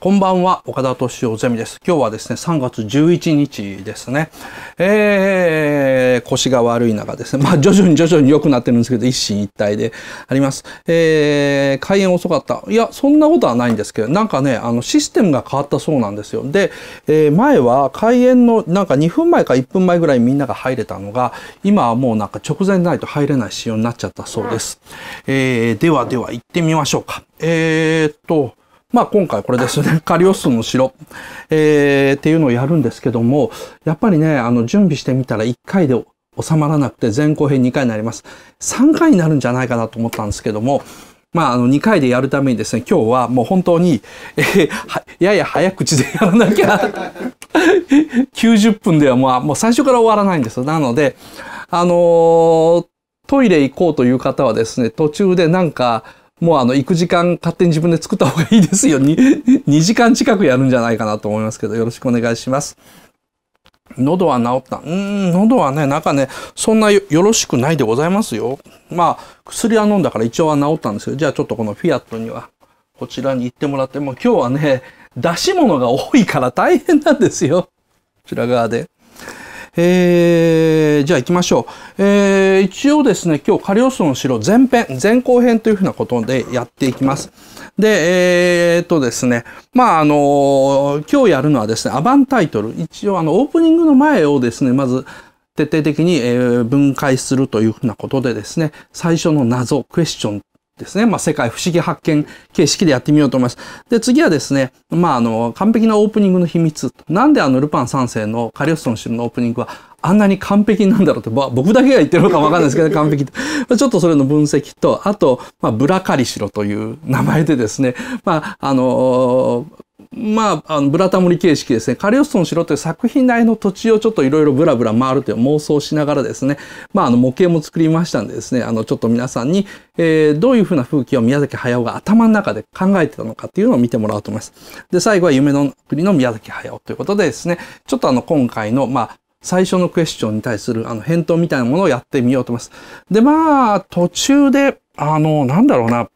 こんばんは、岡田敏夫ゼミです。今日はですね、3月11日ですね。えー、腰が悪い中ですね、まあ徐々に徐々に良くなってるんですけど、一進一退であります。えー、開演遅かった。いや、そんなことはないんですけど、なんかね、あの、システムが変わったそうなんですよ。で、えー、前は開演のなんか2分前か1分前ぐらいみんなが入れたのが、今はもうなんか直前ないと入れない仕様になっちゃったそうです。えー、ではでは行ってみましょうか。えー、っと、まあ今回これですね、カリオスの城、えー、っていうのをやるんですけども、やっぱりね、あの、準備してみたら1回で収まらなくて前後編2回になります。3回になるんじゃないかなと思ったんですけども、まあ、あの、2回でやるためにですね、今日はもう本当に、えー、やや早口でやらなきゃ90分ではもう、もう最初から終わらないんです。なので、あのー、トイレ行こうという方はですね、途中でなんか、もうあの、行く時間勝手に自分で作った方がいいですよ。2, 2 時間近くやるんじゃないかなと思いますけど、よろしくお願いします。喉は治った。うーん、喉はね、なんかね、そんなよろしくないでございますよ。まあ、薬は飲んだから一応は治ったんですけど、じゃあちょっとこのフィアットには、こちらに行ってもらって、もう今日はね、出し物が多いから大変なんですよ。こちら側で。えー、じゃあ行きましょう。えー、一応ですね、今日カリオストロの城前編、前後編というふうなことでやっていきます。で、えー、っとですね、まあ、あの今日やるのはですね、アバンタイトル。一応、あの、オープニングの前をですね、まず、徹底的に、え分解するというふうなことでですね、最初の謎、クエスチョンですね。まあ、世界不思議発見形式でやってみようと思います。で、次はですね、まあ、あの、完璧なオープニングの秘密。なんであの、ルパン三世のカリオストン城のオープニングはあんなに完璧なんだろうって、僕だけが言ってるのかわかんないですけど、完璧って。ちょっとそれの分析と、あと、まあ、ブラカリシロという名前でですね、まあ、あのー、まあ、あのブラタモリ形式ですね、カリオストの城という作品内の土地をちょっといろいろブラブラ回るという妄想しながらですね、まあ、あの模型も作りましたんでですね、あのちょっと皆さんに、えー、どういうふうな風景を宮崎駿が頭の中で考えてたのかっていうのを見てもらおうと思います。で、最後は夢の国の宮崎駿ということでですね、ちょっとあの今回の、まあ、最初のクエスチョンに対するあの返答みたいなものをやってみようと思います。で、まあ、途中で、あの、なんだろうな、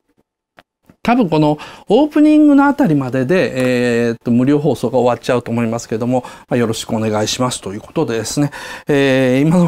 多分このオープニングのあたりまでで、えー、っと、無料放送が終わっちゃうと思いますけども、まあ、よろしくお願いしますということでですね、えー、今の、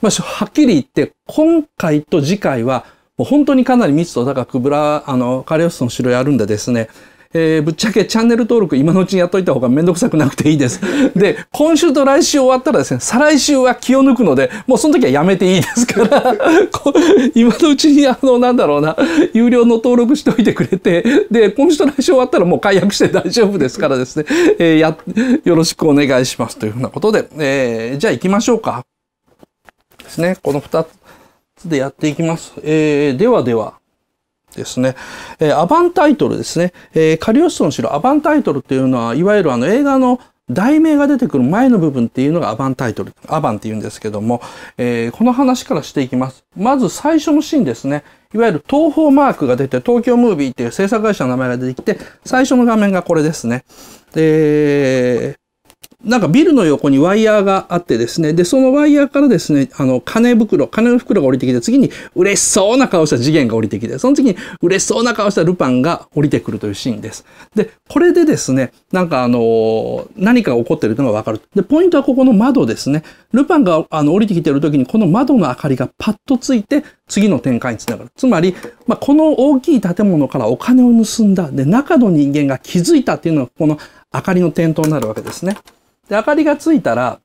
まあ、はっきり言って、今回と次回は、もう本当にかなり密度高く、ブラ、あの、カレオスの城やるんでですね、えー、ぶっちゃけチャンネル登録今のうちにやっといた方がめんどくさくなくていいです。で、今週と来週終わったらですね、再来週は気を抜くので、もうその時はやめていいですから、今のうちにあの、なんだろうな、有料の登録しといてくれて、で、今週と来週終わったらもう解約して大丈夫ですからですね、えー、や、よろしくお願いしますというふうなことで、えー、じゃあ行きましょうか。ですね、この二つでやっていきます。えー、ではでは。ですね。えー、アバンタイトルですね。えー、カリオストの城、アバンタイトルっていうのは、いわゆるあの映画の題名が出てくる前の部分っていうのがアバンタイトル、アバンって言うんですけども、えー、この話からしていきます。まず最初のシーンですね。いわゆる東方マークが出て、東京ムービーっていう制作会社の名前が出てきて、最初の画面がこれですね。で、なんかビルの横にワイヤーがあってですね、で、そのワイヤーからですね、あの、金袋、金の袋が降りてきて、次に嬉しそうな顔した次元が降りてきて、その次に嬉しそうな顔したルパンが降りてくるというシーンです。で、これでですね、なんかあの、何かが起こってるのがわかる。で、ポイントはここの窓ですね。ルパンがあの降りてきている時に、この窓の明かりがパッとついて、次の展開につながる。つまり、まあ、この大きい建物からお金を盗んだ。で、中の人間が気づいたっていうのは、この明かりの点灯になるわけですね。で、明かりがついたら、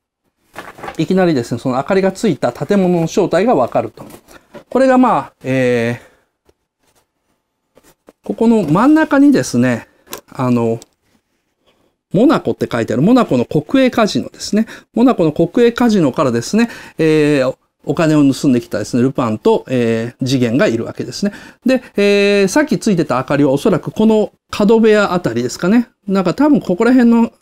いきなりですね、その明かりがついた建物の正体がわかると。これがまあ、えー、ここの真ん中にですね、あの、モナコって書いてある、モナコの国営カジノですね。モナコの国営カジノからですね、えー、お金を盗んできたですね、ルパンと、えー、次元がいるわけですね。で、えー、さっきついてた明かりはおそらくこの角部屋あたりですかね。なんか多分ここら辺の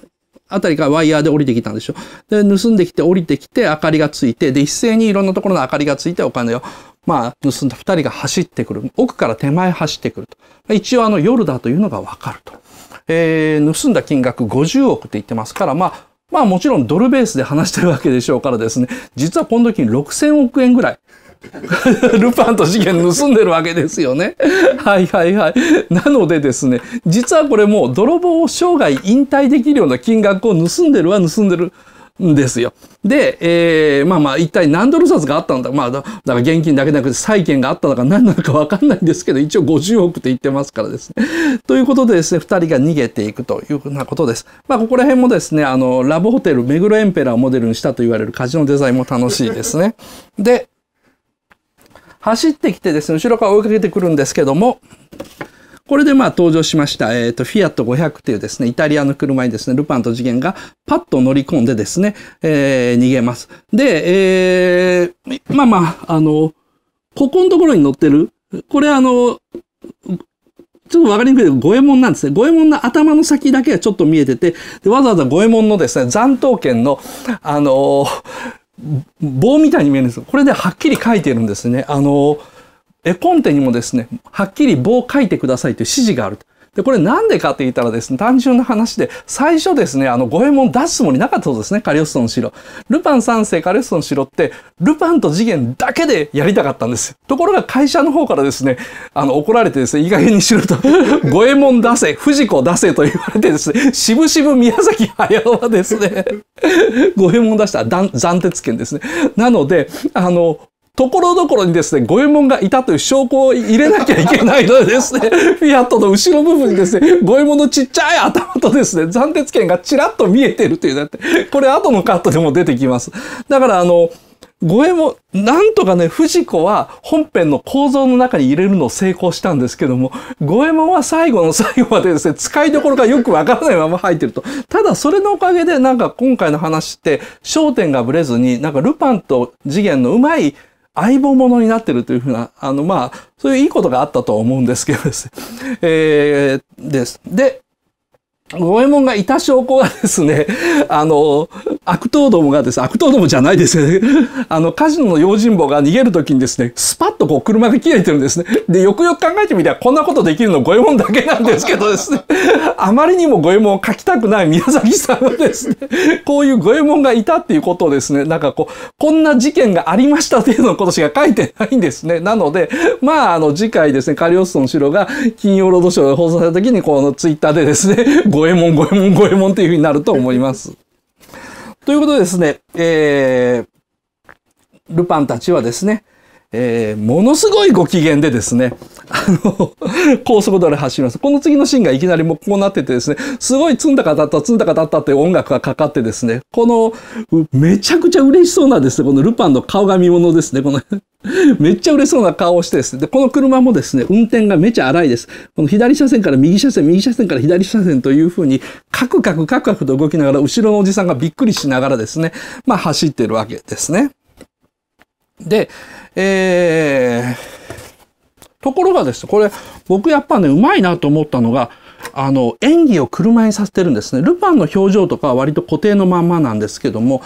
あたりからワイヤーで降りてきたんでしょ。で、盗んできて降りてきて明かりがついて、で、一斉にいろんなところの明かりがついてお金を、まあ、盗んだ二人が走ってくる。奥から手前走ってくると。一応あの夜だというのがわかると。えー、盗んだ金額50億って言ってますから、まあ、まあもちろんドルベースで話してるわけでしょうからですね、実はこの時に6000億円ぐらい ルパンと資源盗んでるわけですよね。はいはいはい。なのでですね、実はこれもう泥棒を生涯引退できるような金額を盗んでるは盗んでる。んですよ。で、えー、まあまあ一体何ドル札があったんだまあだから現金だけじゃなくて債券があったのか何なのかわかんないんですけど一応50億って言ってますからですね。ということでですね二人が逃げていくというふうなことです。まあここら辺もですねあのラブホテル目黒エンペラーをモデルにしたと言われるカジノデザインも楽しいですね。で走ってきてですね、後ろから追いかけてくるんですけども、これでまあ登場しました、えっ、ー、と、フィアット500というですね、イタリアの車にですね、ルパンと次元がパッと乗り込んでですね、えー、逃げます。で、えー、まあまあ、あの、ここのところに乗ってる、これあの、ちょっとわかりにくいけど、五右衛門なんですね。五右衛門の頭の先だけがちょっと見えてて、でわざわざ五右衛門のですね、残党剣の、あのー棒みたいに見えるんですこれではっきり書いてるんですね。あの、絵コンテにもですね、はっきり棒を書いてくださいという指示がある。で、これなんでかって言ったらですね、単純な話で、最初ですね、あの、五右衛門出すつもりなかったそうですね、カリオストの城。ルパン三世、カリオストの城って、ルパンと次元だけでやりたかったんです。ところが会社の方からですね、あの、怒られてですね、いい加減にしろと、五右衛門出せ、藤子出せと言われてですね、しぶしぶ宮崎駿はですね、五右衛門出した暫鉄剣ですね。なので、あの、ところどころにですね、五右衛門がいたという証拠を入れなきゃいけないのでですね、フィアットの後ろ部分にですね、五右衛門のちっちゃい頭とですね、斬鉄剣がちらっと見えてるというだって、これ後のカットでも出てきます。だからあの、五右衛門、なんとかね、藤子は本編の構造の中に入れるのを成功したんですけども、五右衛門は最後の最後までですね、使いどころがよくわからないまま入ってると。ただ、それのおかげで、なんか今回の話って、焦点がぶれずに、なんかルパンと次元のうまい相棒ものになってるというふうな、あの、まあ、そういういいことがあったと思うんですけどです、ね。えー、です。で、五右衛門がいた証拠がですね、あの、悪党どもがですね、悪党どもじゃないですよね。あの、カジノの用心棒が逃げるときにですね、スパッとこう車が切れてるんですね。で、よくよく考えてみたら、こんなことできるの五右衛門だけなんですけどですね、あまりにも五右衛門を書きたくない宮崎さんはですね、こういう五右衛門がいたっていうことをですね、なんかこう、こんな事件がありましたいうのことしか書いてないんですね。なので、まあ、あの、次回ですね、カリオストの城が金曜ロードショーで放送されたときに、このツイッターでですね、五右衛門、五右衛門、五右衛門っていうふうになると思います。ということでですね、えー、ルパンたちはですね、えー、ものすごいご機嫌でですね、あの、高速道路走ります。この次のシーンがいきなりもうこうなっててですね、すごい積んだかたった、積んだかたったって音楽がかかってですね、この、めちゃくちゃ嬉しそうなですね、このルパンの顔が見ものですね、この めっちゃ嬉しそうな顔をしてですね。で、この車もですね、運転がめちゃ荒いです。この左車線から右車線、右車線から左車線というふうに、カクカクカクカクと動きながら、後ろのおじさんがびっくりしながらですね、まあ走ってるわけですね。で、えー、ところがですこれ、僕やっぱね、うまいなと思ったのが、あの、演技を車にさせてるんですね。ルパンの表情とかは割と固定のまんまなんですけども、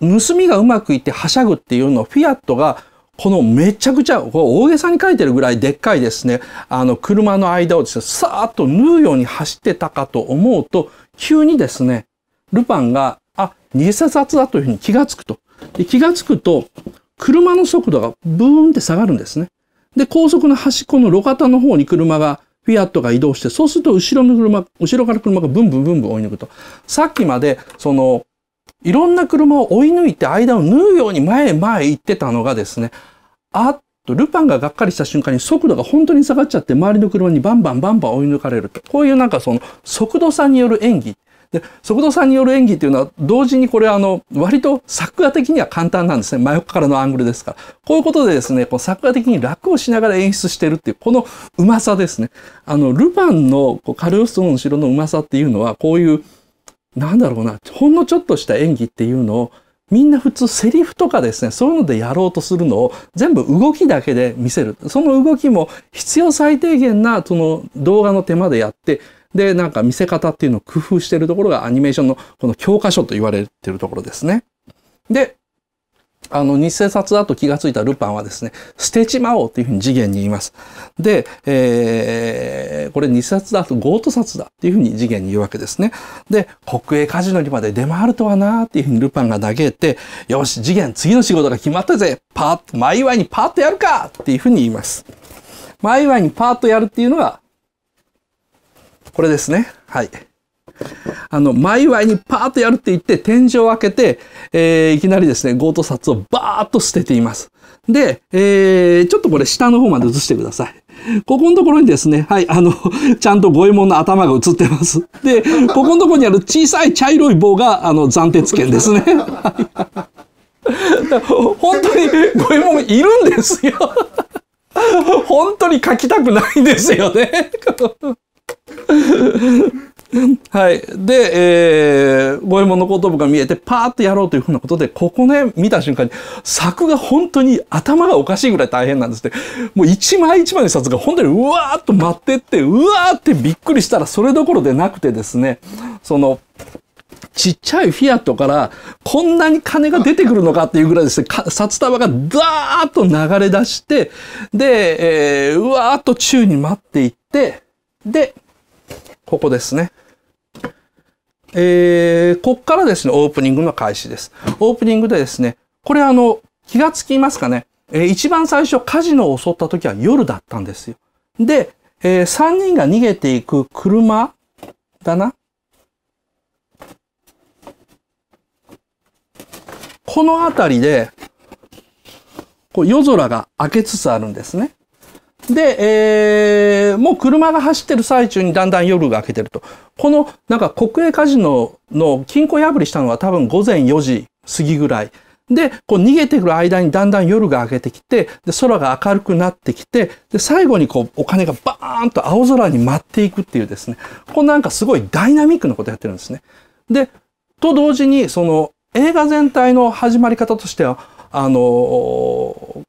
盗みがうまくいってはしゃぐっていうのをフィアットが、このめちゃくちゃ、大げさに書いてるぐらいでっかいですね、あの、車の間をですね、さーっと縫うように走ってたかと思うと、急にですね、ルパンが、あ、偽札だというふうに気がつくと。で気がつくと、車の速度がブーンって下がるんですね。で、高速の端っこの路肩の方に車が、フィアットが移動して、そうすると後ろの車、後ろから車がブンブンブンブン追い抜くと。さっきまで、その、いろんな車を追い抜いて間を縫うように前へ前へ行ってたのがですね、あっと、ルパンががっかりした瞬間に速度が本当に下がっちゃって、周りの車にバンバンバンバン追い抜かれると。こういうなんかその、速度差による演技で速度んによる演技っていうのは同時にこれあの割と作画的には簡単なんですね真横からのアングルですからこういうことでですねこう作画的に楽をしながら演出してるっていうこのうまさですねあのルパンのこうカルオストロの城のうまさっていうのはこういうなんだろうなほんのちょっとした演技っていうのをみんな普通セリフとかですね、そういうのでやろうとするのを全部動きだけで見せる。その動きも必要最低限なその動画の手間でやって、で、なんか見せ方っていうのを工夫してるところがアニメーションのこの教科書と言われてるところですね。で、あの、偽札だと気がついたルパンはですね、捨てちまおうというふうに次元に言います。で、えー、これ偽札だとゴート札だっていうふうに次元に言うわけですね。で、国営カジノにまで出回るとはなーっていうふうにルパンが嘆いて、よし、次元、次の仕事が決まったぜパーッと、前祝いにパーッとやるかっていうふうに言います。前祝いにパーッとやるっていうのがこれですね。はい。あの、前祝いにパーッとやるって言って、天井を開けて、えー、いきなりですね、強盗札をバーッと捨てています。で、えー、ちょっとこれ下の方まで映してください。ここのところにですね、はい、あの、ちゃんと五右衛門の頭が映ってます。で、ここのところにある小さい茶色い棒が、あの、暫鉄剣ですね。本当に五右衛門いるんですよ。本当に書きたくないんですよね。はい。で、えー、五右衛門の後頭部が見えて、パーッとやろうというふうなことで、ここね、見た瞬間に、作が本当に頭がおかしいぐらい大変なんですって。もう一枚一枚の札が本当にうわーっと待ってって、うわーってびっくりしたら、それどころでなくてですね、その、ちっちゃいフィアットからこんなに金が出てくるのかっていうぐらいですね、札束がダーッと流れ出して、で、えー、うわーっと宙に待っていって、で、ここですね。えー、こっからですね、オープニングの開始です。オープニングでですね、これあの、気がつきますかね。えー、一番最初カジノを襲った時は夜だったんですよ。で、えー、3人が逃げていく車だな。この辺りで、こう夜空が明けつつあるんですね。で、えー、もう車が走ってる最中にだんだん夜が明けてると。この、なんか国営カジノの金庫破りしたのは多分午前4時過ぎぐらい。で、こう逃げてくる間にだんだん夜が明けてきて、で、空が明るくなってきて、で、最後にこうお金がバーンと青空に舞っていくっていうですね。こうなんかすごいダイナミックなことやってるんですね。で、と同時に、その映画全体の始まり方としては、あのー、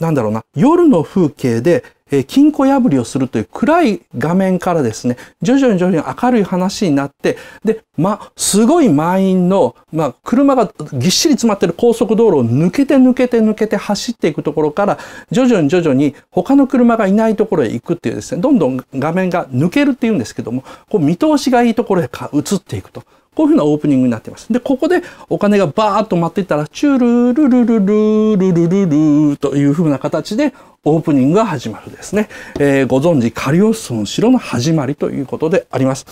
なんだろうな、夜の風景で、えー、金庫破りをするという暗い画面からですね、徐々に徐々に明るい話になって、で、ま、すごい満員の、まあ、車がぎっしり詰まってる高速道路を抜けて抜けて抜けて走っていくところから、徐々に徐々に他の車がいないところへ行くっていうですね、どんどん画面が抜けるっていうんですけども、こう見通しがいいところへ移っていくと。こういうふうなオープニングになっています。で、ここでお金がバーっと待っていったら、チュルルルルルルルルルというふうな形でオープニングが始まるですね。えー、ご存知、カリオストロの城の始まりということであります。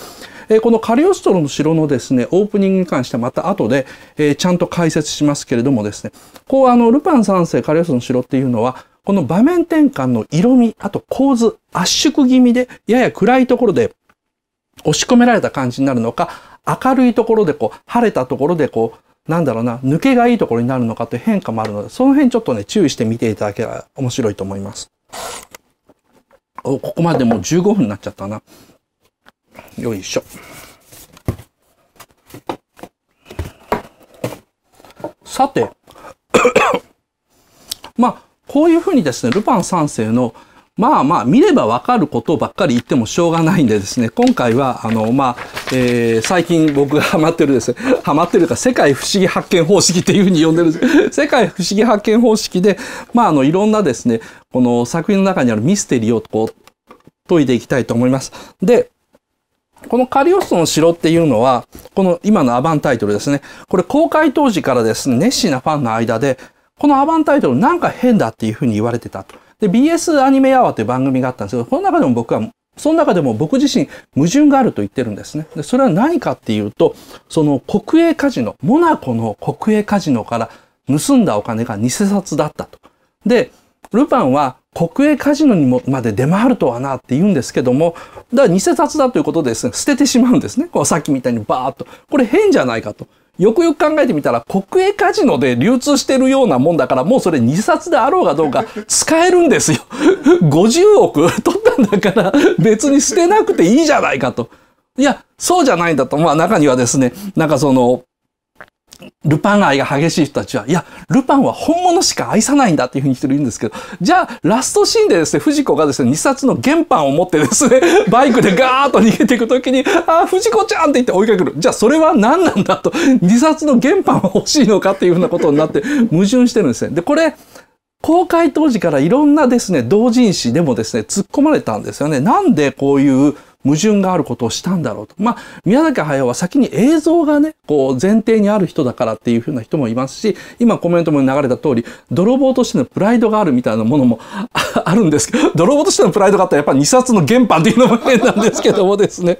えー、このカリオストロの城のですね、オープニングに関してはまた後で、えー、ちゃんと解説しますけれどもですね、こうあの、ルパン三世カリオストロの城っていうのは、この場面転換の色味、あと構図、圧縮気味で、やや暗いところで押し込められた感じになるのか、明るいところでこう、晴れたところでこう、なんだろうな、抜けがいいところになるのかという変化もあるので、その辺ちょっとね、注意して見ていただけたら面白いと思います。お、ここまでもう15分になっちゃったな。よいしょ。さてまあ、こういうふうにですね、ルパン三世のまあまあ見ればわかることばっかり言ってもしょうがないんでですね、今回はあの、まあ、えー、最近僕がハマってるですね、ハマってるか世界不思議発見方式っていうふうに呼んでるんです。世界不思議発見方式で、まああのいろんなですね、この作品の中にあるミステリーをこう解いていきたいと思います。で、このカリオストの城っていうのは、この今のアバンタイトルですね。これ公開当時からですね、熱心なファンの間で、このアバンタイトルなんか変だっていうふうに言われてたと。で、BS アニメアワーという番組があったんですけど、この中でも僕は、その中でも僕自身矛盾があると言ってるんですね。で、それは何かっていうと、その国営カジノ、モナコの国営カジノから盗んだお金が偽札だったと。で、ルパンは国営カジノにもまで出回るとはなって言うんですけども、だから偽札だということでですね、捨ててしまうんですね。こうさっきみたいにバーっと。これ変じゃないかと。よくよく考えてみたら、国営カジノで流通してるようなもんだから、もうそれ2冊であろうがどうか使えるんですよ。50 億取ったんだから、別に捨てなくていいじゃないかと。いや、そうじゃないんだと。まあ中にはですね、なんかその、ルパン愛が激しい人たちは、いや、ルパンは本物しか愛さないんだっていうふうにってるんですけど、じゃあ、ラストシーンでですね、藤子がですね、2冊の原版を持ってですね、バイクでガーッと逃げていくときに、ああ、藤子ちゃんって言って追いかける。じゃあ、それは何なんだと、2冊の原版は欲しいのかっていうふうなことになって、矛盾してるんですね。で、これ、公開当時からいろんなですね、同人誌でもですね、突っ込まれたんですよね。なんでこういう矛盾があることをしたんだろうと。まあ、宮崎駿は先に映像がね、こう前提にある人だからっていうふうな人もいますし、今コメントも流れた通り、泥棒としてのプライドがあるみたいなものも あるんですけど、泥棒としてのプライドがあったらやっぱり2冊の原版っていうのも変なんですけどもですね。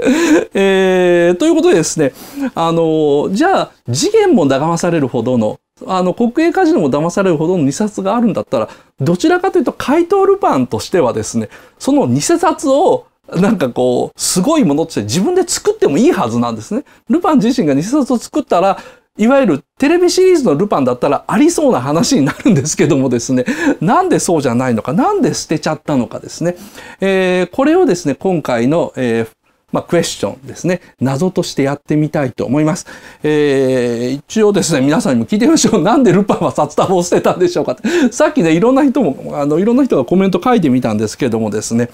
えー、ということでですね、あの、じゃあ次元も騙されるほどのあの、国営カジノも騙されるほどの2冊があるんだったら、どちらかというと、怪盗ルパンとしてはですね、その偽冊をなんかこう、すごいものって自分で作ってもいいはずなんですね。ルパン自身が2冊を作ったら、いわゆるテレビシリーズのルパンだったらありそうな話になるんですけどもですね、なんでそうじゃないのか、なんで捨てちゃったのかですね。えー、これをですね、今回の、えー、まあ、クエスチョンですね。謎としてやってみたいと思います。えー、一応ですね、皆さんにも聞いてみましょう。なんでルパンは札束を捨てたんでしょうかさっきね、いろんな人も、あの、いろんな人がコメント書いてみたんですけどもですね。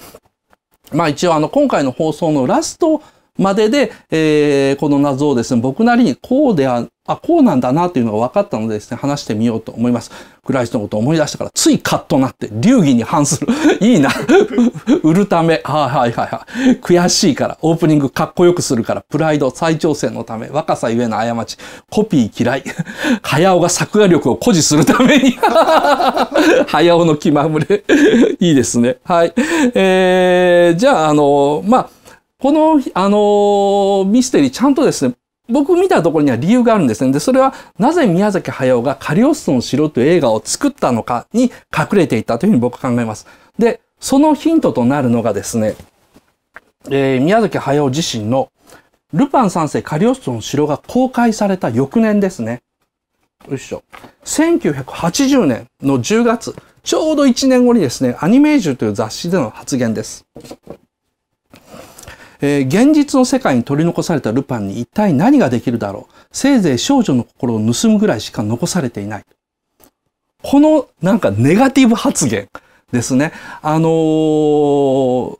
まあ一応あの今回の放送のラストまでで、えー、この謎をですね、僕なりにこうであ、あ、こうなんだなというのが分かったのでですね、話してみようと思います。クライストのことを思い出したから、ついカッとなって、流儀に反する。いいな。売るため。はいはいはいはい。悔しいから、オープニングかっこよくするから、プライド再挑戦のため、若さゆえの過ち、コピー嫌い。早尾が作画力を誇示するために。早尾の気まぐれ。いいですね。はい。えー、じゃあ、あの、まあ、この、あのー、ミステリーちゃんとですね、僕見たところには理由があるんですね。で、それはなぜ宮崎駿がカリオストの城という映画を作ったのかに隠れていたというふうに僕は考えます。で、そのヒントとなるのがですね、えー、宮崎駿自身のルパン三世カリオストの城が公開された翌年ですね。よいしょ。1980年の10月、ちょうど1年後にですね、アニメージュという雑誌での発言です。えー、現実の世界に取り残されたルパンに一体何ができるだろう。せいぜい少女の心を盗むぐらいしか残されていない。このなんかネガティブ発言ですね。あのー、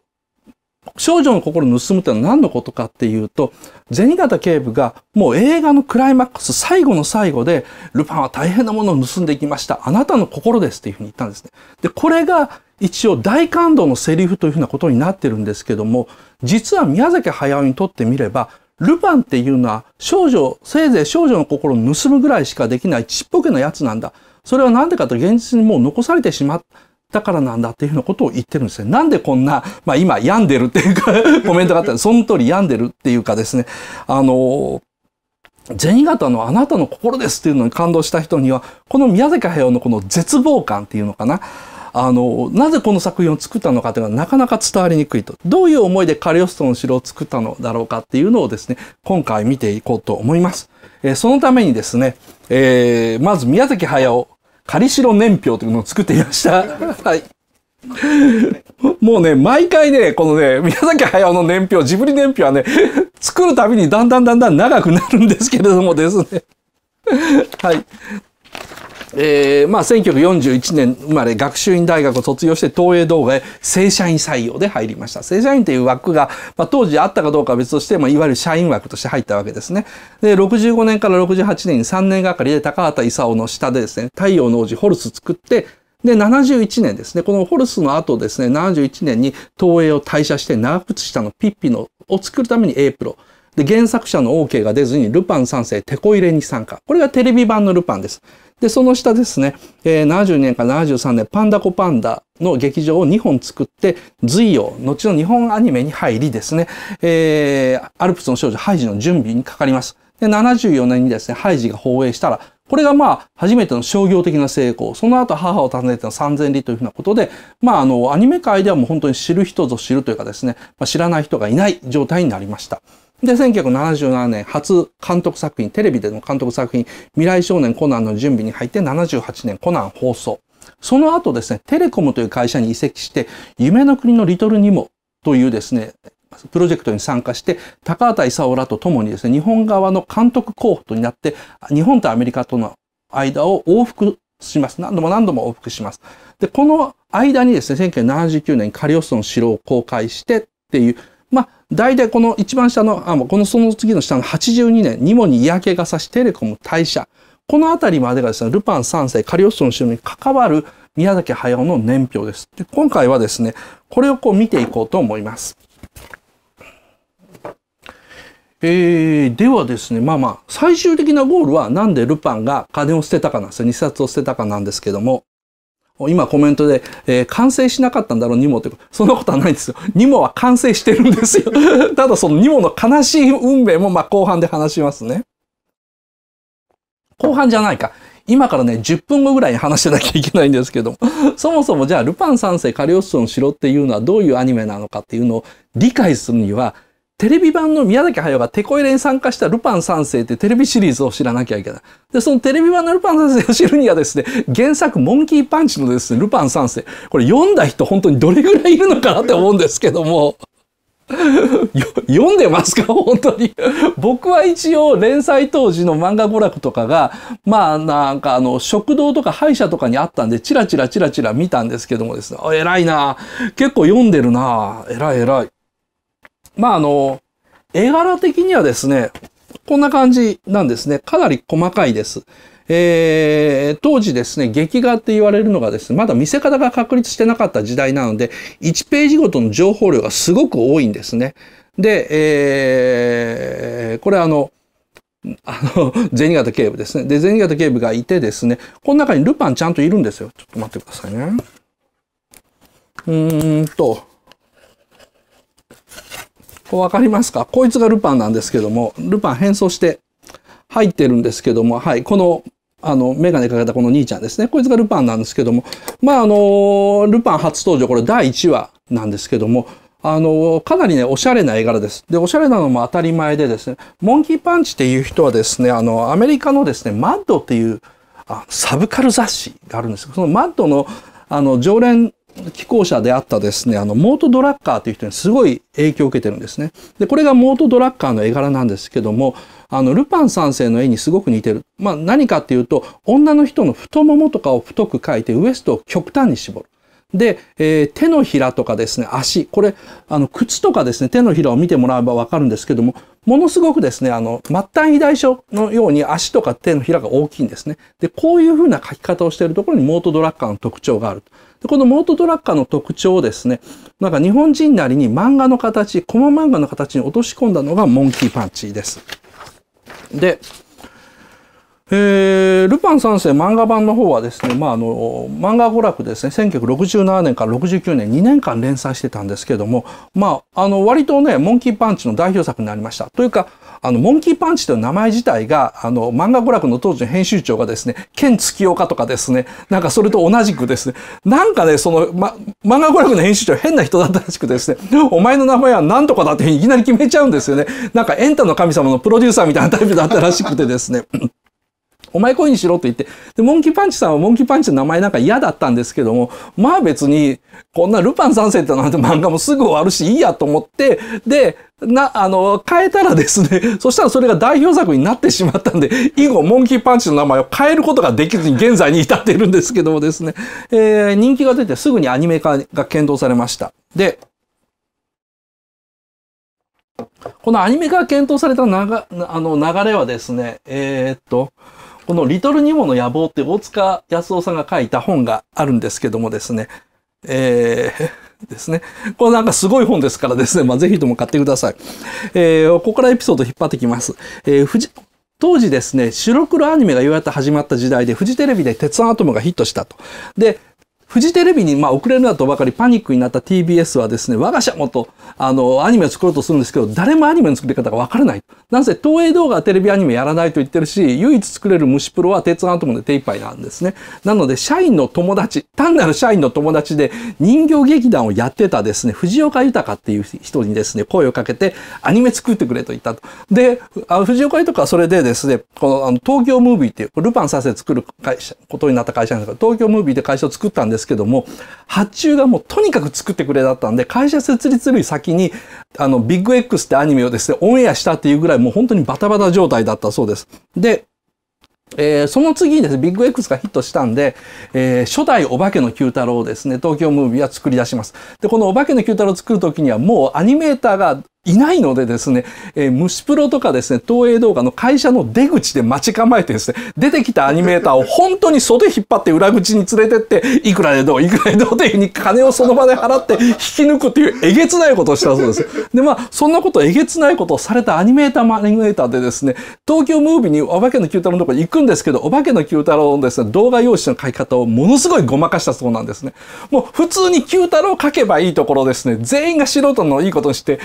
少女の心を盗むってのは何のことかっていうと、銭形警部がもう映画のクライマックス最後の最後で、ルパンは大変なものを盗んでいきました。あなたの心ですっていうふうに言ったんですね。で、これが一応大感動のセリフというふうなことになってるんですけども、実は宮崎駿にとってみれば、ルパンっていうのは少女、せいぜい少女の心を盗むぐらいしかできないちっぽけなやつなんだ。それはなんでかと現実にもう残されてしまった。だからなんだっていうふうなことを言ってるんですね。なんでこんな、まあ今病んでるっていうか コメントがあったんで、その通り病んでるっていうかですね、あの、銭形のあなたの心ですっていうのに感動した人には、この宮崎駿のこの絶望感っていうのかな。あの、なぜこの作品を作ったのかというのはなかなか伝わりにくいと。どういう思いでカリオストの城を作ったのだろうかっていうのをですね、今回見ていこうと思います。えー、そのためにですね、えー、まず宮崎駿仮代年表というのを作っていました。はい。もうね、毎回ね、このね、宮崎駿の年表、ジブリ年表はね、作るたびにだんだんだんだん長くなるんですけれどもですね。はい。えー、まあ、1941年生まれ学習院大学を卒業して東映動画へ正社員採用で入りました。正社員という枠が、まあ、当時あったかどうかは別として、まあ、いわゆる社員枠として入ったわけですね。で、65年から68年に3年がかりで高畑勲の下でですね、太陽の王子ホルス作って、で、71年ですね。このホルスの後ですね、71年に東映を退社して長靴下のピッピのを作るために A プロ。で、原作者の OK が出ずにルパン3世テコ入れに参加。これがテレビ版のルパンです。で、その下ですね、えー、72年から73年、パンダコパンダの劇場を2本作って、隋を、後の日本アニメに入りですね、えー、アルプスの少女ハイジの準備にかかります。で、74年にですね、ハイジが放映したら、これがまあ、初めての商業的な成功。その後、母を訪ねての三千里というふうなことで、まあ、あの、アニメ界ではもう本当に知る人ぞ知るというかですね、まあ、知らない人がいない状態になりました。で、1977年、初監督作品、テレビでの監督作品、未来少年コナンの準備に入って78年、コナン放送。その後ですね、テレコムという会社に移籍して、夢の国のリトルニモというですね、プロジェクトに参加して、高畑勲らと共にですね、日本側の監督候補となって、日本とアメリカとの間を往復します。何度も何度も往復します。で、この間にですね、1979年にカリオストの城を公開してっていう、大体この一番下の、あ、このその次の下の82年、ニモに嫌気がさし、テレコム退社。この辺りまでがですね、ルパン三世、カリオストの城に関わる宮崎駿の年表です。で、今回はですね、これをこう見ていこうと思います。えー、ではですね、まあまあ、最終的なゴールはなんでルパンが金を捨てたかなんですよ。2冊を捨てたかなんですけども、今コメントで、えー、完成しなかったんだろう、ニモって。そんなことはないんですよ。ニモは完成してるんですよ。ただそのニモの悲しい運命も、まあ、後半で話しますね。後半じゃないか。今からね、10分後ぐらいに話してなきゃいけないんですけども、そもそもじゃあ、ルパン三世カリオストロの城っていうのはどういうアニメなのかっていうのを理解するには、テレビ版の宮崎駿がテコ入れに参加したルパン三世ってテレビシリーズを知らなきゃいけない。で、そのテレビ版のルパン三世を知るにはですね、原作モンキーパンチのですね、ルパン三世。これ読んだ人本当にどれぐらいいるのかなって思うんですけども。読んでますか本当に僕は一応連載当時の漫画娯楽とかがまあなんかあの食堂とか歯医者とかにあったんでチラチラチラチラ見たんですけどもですね偉いな結構読んでるな偉い偉いまああの、絵柄的にはですね、こんな感じなんですね。かなり細かいです。えー、当時ですね、劇画って言われるのがですね、まだ見せ方が確立してなかった時代なので、1ページごとの情報量がすごく多いんですね。で、えー、これあの、あの、銭形警部ですね。で、銭形警部がいてですね、この中にルパンちゃんといるんですよ。ちょっと待ってくださいね。うーんと、こう分かりますかこいつがルパンなんですけども、ルパン変装して入ってるんですけども、はい、この、あの、メガネかけたこの兄ちゃんですね。こいつがルパンなんですけども、まあ、あの、ルパン初登場、これ第1話なんですけども、あの、かなりね、おしゃれな絵柄です。で、おしゃれなのも当たり前でですね、モンキーパンチっていう人はですね、あの、アメリカのですね、マッドっていうあサブカル雑誌があるんですけど、そのマッドの、あの、常連寄稿者であったですね、あの、モート・ドラッカーという人にすごい影響を受けてるんですね。で、これがモート・ドラッカーの絵柄なんですけども、あの、ルパン三世の絵にすごく似てる。まあ、何かっていうと、女の人の太ももとかを太く描いて、ウエストを極端に絞る。で、えー、手のひらとかですね、足、これ、あの、靴とかですね、手のひらを見てもらえばわかるんですけども、ものすごくですね、あの、末端肥大症のように足とか手のひらが大きいんですね。で、こういうふうな書き方をしているところにモートドラッカーの特徴がある。でこのモートドラッカーの特徴をですね、なんか日本人なりに漫画の形、コマ漫画の形に落とし込んだのがモンキーパンチです。で、えー、ルパン三世漫画版の方はですね、まあ、あの漫画娯楽ですね1967年から69年2年間連載してたんですけども、まあ、あの割とねモンキーパンチの代表作になりましたというかあの、モンキーパンチという名前自体が、あの、漫画娯楽の当時の編集長がですね、剣月岡とかですね、なんかそれと同じくですね、なんかね、その、ま、漫画娯楽の編集長変な人だったらしくですね、お前の名前は何とかだっていきなり決めちゃうんですよね。なんかエンタの神様のプロデューサーみたいなタイプだったらしくてですね。お前恋にしろと言って、で、モンキーパンチさんはモンキーパンチの名前なんか嫌だったんですけども、まあ別に、こんなルパン三世ってなんて漫画もすぐ終わるし、いいやと思って、で、な、あの、変えたらですね、そしたらそれが代表作になってしまったんで、以後、モンキーパンチの名前を変えることができずに現在に至っているんですけどもですね、えー、人気が出てすぐにアニメ化が検討されました。で、このアニメ化が検討されたながあの流れはですね、えー、っと、このリトルニモの野望って大塚康夫さんが書いた本があるんですけどもですね、えー、ですね。これなんかすごい本ですからですね。まあ、ぜひとも買ってください。えー、ここからエピソード引っ張ってきます。えー、当時ですね、白黒アニメがようやっ始まった時代で、フジテレビで鉄腕アトムがヒットしたと。で、フジテレビにまあ遅れるなとばかりパニックになった TBS はですね、我が社もと、あの、アニメを作ろうとするんですけど、誰もアニメの作り方がわからない。なんせ東映動画はテレビアニメやらないと言ってるし、唯一作れる虫プロは鉄腕アトムで手一杯なんですね。なので、社員の友達、単なる社員の友達で人形劇団をやってたですね、藤岡豊っていう人にですね、声をかけて、アニメ作ってくれと言ったと。で、あ藤岡豊はそれでですね、このあの東京ムービーっていう、ルパンさせ作る会社、ことになった会社なんですが、東京ムービーで会社を作ったんですですけども、発注がもうとにかく作ってくれだったんで、会社設立より先に、あの、ビッグ X ってアニメをですね、オンエアしたっていうぐらいもう本当にバタバタ状態だったそうです。で、えー、その次にですね、ビッグ X がヒットしたんで、えー、初代お化けの Q 太郎をですね、東京ムービーは作り出します。で、このお化けの Q 太郎を作るときにはもうアニメーターがいないのでですね、えー、虫プロとかですね、東映動画の会社の出口で待ち構えてですね、出てきたアニメーターを本当に袖引っ張って裏口に連れてって、いくらでどう、いくらでどうというふうに金をその場で払って引き抜くっていうえげつないことをしたそうです。で、まあ、そんなことえげつないことをされたアニメーターマネグメーターでですね、東京ムービーにお化けの九太郎のところに行くんですけど、お化けの九太郎のですね、動画用紙の書き方をものすごいごまかしたそうなんですね。もう普通に九太郎書けばいいところですね、全員が素人のいいことにして、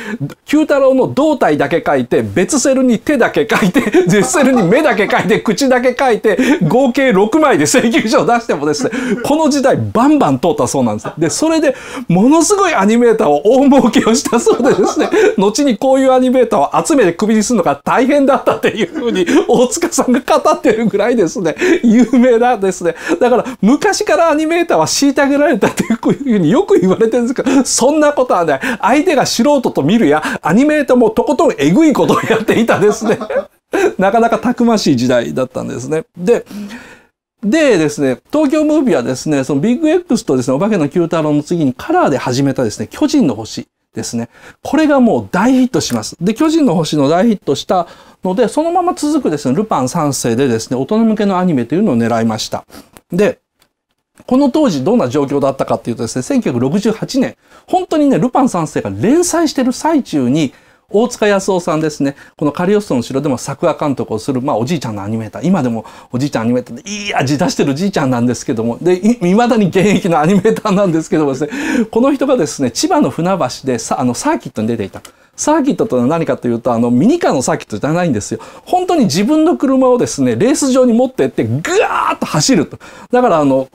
九太郎の胴体だけ書いて、別セルに手だけ書いて、絶セルに目だけ書いて、口だけ書いて、合計6枚で請求書を出してもですね、この時代バンバン通ったそうなんです。で、それでものすごいアニメーターを大儲けをしたそうでですね、後にこういうアニメーターを集めて首にするのが大変だったっていうふうに大塚さんが語ってるぐらいですね、有名なんですね。だから昔からアニメーターは虐げられたっていうふうによく言われてるんですけど、そんなことはない。相手が素人と見るや、アニメートもとことんえぐいことをやっていたですね。なかなかたくましい時代だったんですね。で、でですね、東京ムービーはですね、そのビッグ X とですね、お化けの Q 太郎の次にカラーで始めたですね、巨人の星ですね。これがもう大ヒットします。で、巨人の星の大ヒットしたので、そのまま続くですね、ルパン3世でですね、大人向けのアニメというのを狙いました。で、この当時どんな状況だったかっていうとですね、1968年、本当にね、ルパン三世が連載してる最中に、大塚康夫さんですね。このカリオストの城でも作画監督をする、まあおじいちゃんのアニメーター。今でもおじいちゃんアニメーターでいい味出してるじいちゃんなんですけども、で、い未だに現役のアニメーターなんですけどもですね、この人がですね、千葉の船橋でさあのサーキットに出ていた。サーキットとは何かというと、あの、ミニカーのサーキットじゃないんですよ。本当に自分の車をですね、レース場に持ってって、ぐわーっと走ると。だからあの、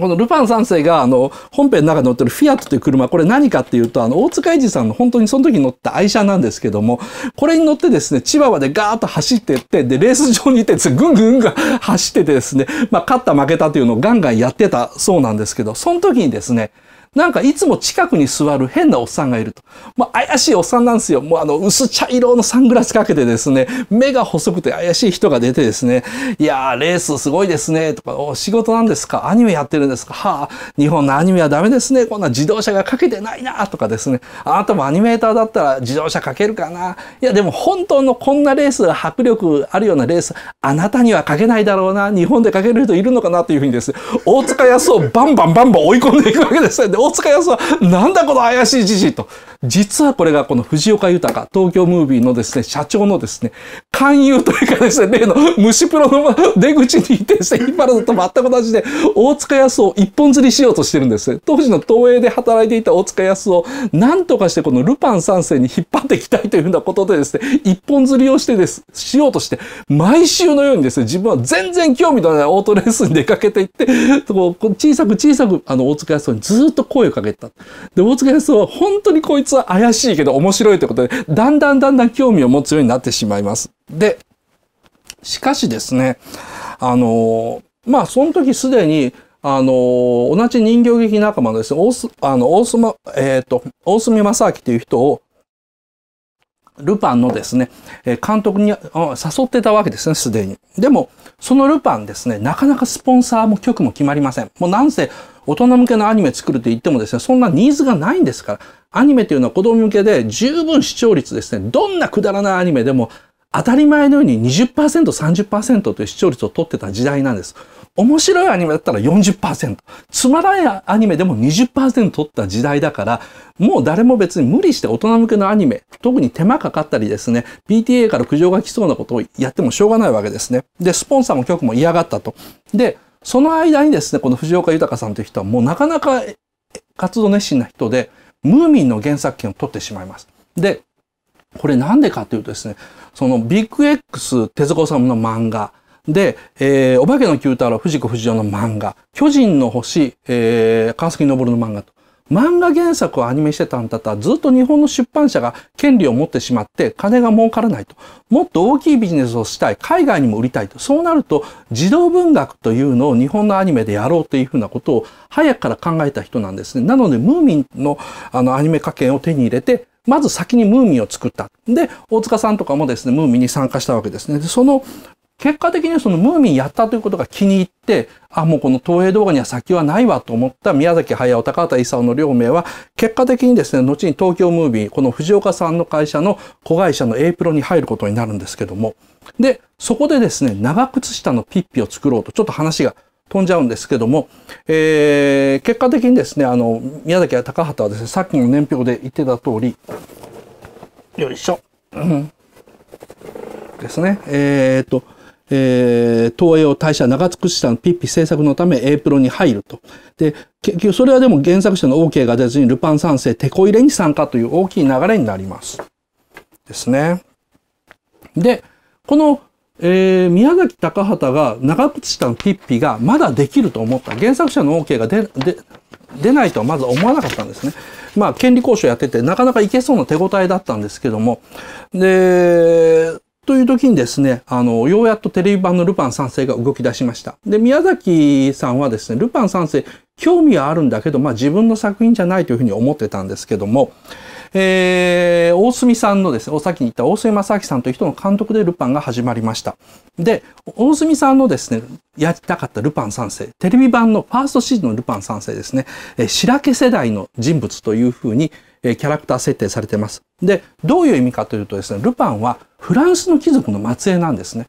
このルパン三世があの本編の中に乗ってるフィアットという車、これ何かっていうと、あの大塚英治さんの本当にその時に乗った愛車なんですけども、これに乗ってですね、千葉までガーッと走ってって、で、レース場にいてぐんぐんぐん走っててですね、まあ勝った負けたというのをガンガンやってたそうなんですけど、その時にですね、なんかいつも近くに座る変なおっさんがいると。まあ、怪しいおっさんなんですよ。もうあの、薄茶色のサングラスかけてですね、目が細くて怪しい人が出てですね、いやー、レースすごいですね、とか、お仕事なんですかアニメやってるんですかはあ、日本のアニメはダメですね。こんな自動車がかけてないな、とかですね。あなたもアニメーターだったら自動車かけるかな。いや、でも本当のこんなレース、迫力あるようなレース、あなたにはかけないだろうな。日本でかける人いるのかなというふうにですね、大塚康夫バンバンバンバン追い込んでいくわけですね。大塚康夫は、なんだこの怪しいじじいと。実はこれがこの藤岡豊、東京ムービーのですね、社長のですね、勧誘というかですね、例の虫プロの出口にいして引っ張るのと全く同じで、大塚康夫を一本釣りしようとしてるんですね。当時の東映で働いていた大塚康夫を、なんとかしてこのルパン三世に引っ張っていきたいというふうなことでですね、一本釣りをしてです、しようとして、毎週のようにですね、自分は全然興味のないオートレースに出かけていって、こ小さく小さく、あの、大塚康夫にずっと声をかけた。で、大塚康夫は本当にこいつは怪しいけど面白いということで、だんだんだんだん興味を持つようになってしまいます。で、しかしですね、あの、まあ、その時すでに、あの、同じ人形劇仲間のですね、大す、あの、大隅、えっ、ー、と、大隅正明という人を、ルパンのですね、監督に誘ってたわけですね、すでに。でも、そのルパンですね、なかなかスポンサーも曲も決まりません。もうなんせ大人向けのアニメ作ると言ってもですね、そんなニーズがないんですから、アニメというのは子供向けで十分視聴率ですね、どんなくだらないアニメでも当たり前のように 20%30% という視聴率を取ってた時代なんです。面白いアニメだったら40%。つまらないアニメでも20%取った時代だから、もう誰も別に無理して大人向けのアニメ、特に手間かかったりですね、PTA から苦情が来そうなことをやってもしょうがないわけですね。で、スポンサーも局も嫌がったと。で、その間にですね、この藤岡豊さんという人はもうなかなか活動熱心な人で、ムーミンの原作権を取ってしまいます。で、これなんでかというとですね、そのビッグ X 手塚治虫の漫画、で、えー、お化けの九太郎、藤子不二雄の漫画、巨人の星、えー、川崎昇の漫画と、漫画原作をアニメしてたんだったら、ずっと日本の出版社が権利を持ってしまって、金が儲からないと。もっと大きいビジネスをしたい。海外にも売りたいと。そうなると、児童文学というのを日本のアニメでやろうというふうなことを、早くから考えた人なんですね。なので、ムーミンのあのアニメ家権を手に入れて、まず先にムーミンを作った。で、大塚さんとかもですね、ムーミンに参加したわけですね。で、その、結果的にそのムーミンやったということが気に入って、あ、もうこの東映動画には先はないわと思った宮崎駿、高畑勲の両名は、結果的にですね、後に東京ムービー、この藤岡さんの会社の子会社の A プロに入ることになるんですけども、で、そこでですね、長靴下のピッピを作ろうと、ちょっと話が飛んじゃうんですけども、えー、結果的にですね、あの、宮崎や高畑はですね、さっきの年表で言ってた通り、よいしょ、うん、ですね、えー、っと、えー、東映を大社長津久さんピッピ制作のため A プロに入ると。で、結局それはでも原作者の OK が出ずにルパン三世テこ入れに参加という大きい流れになります。ですね。で、このえー、宮崎高畑が長渕さんピッピがまだできると思った。原作者の OK が出、で、出ないとはまず思わなかったんですね。まあ、権利交渉やってて、なかなかいけそうな手応えだったんですけども。で、という時にですね、あの、ようやっとテレビ版のルパン三世が動き出しました。で、宮崎さんはですね、ルパン三世、興味はあるんだけど、まあ自分の作品じゃないというふうに思ってたんですけども、えー、大隅さんのですね、お先に言った大隅正明さんという人の監督でルパンが始まりました。で、大隅さんのですね、やりたかったルパン三世、テレビ版のファーストシーズンのルパン三世ですね、えー、白毛世代の人物というふうに、えー、キャラクター設定されています。で、どういう意味かというとですね、ルパンはフランスの貴族の末裔なんですね。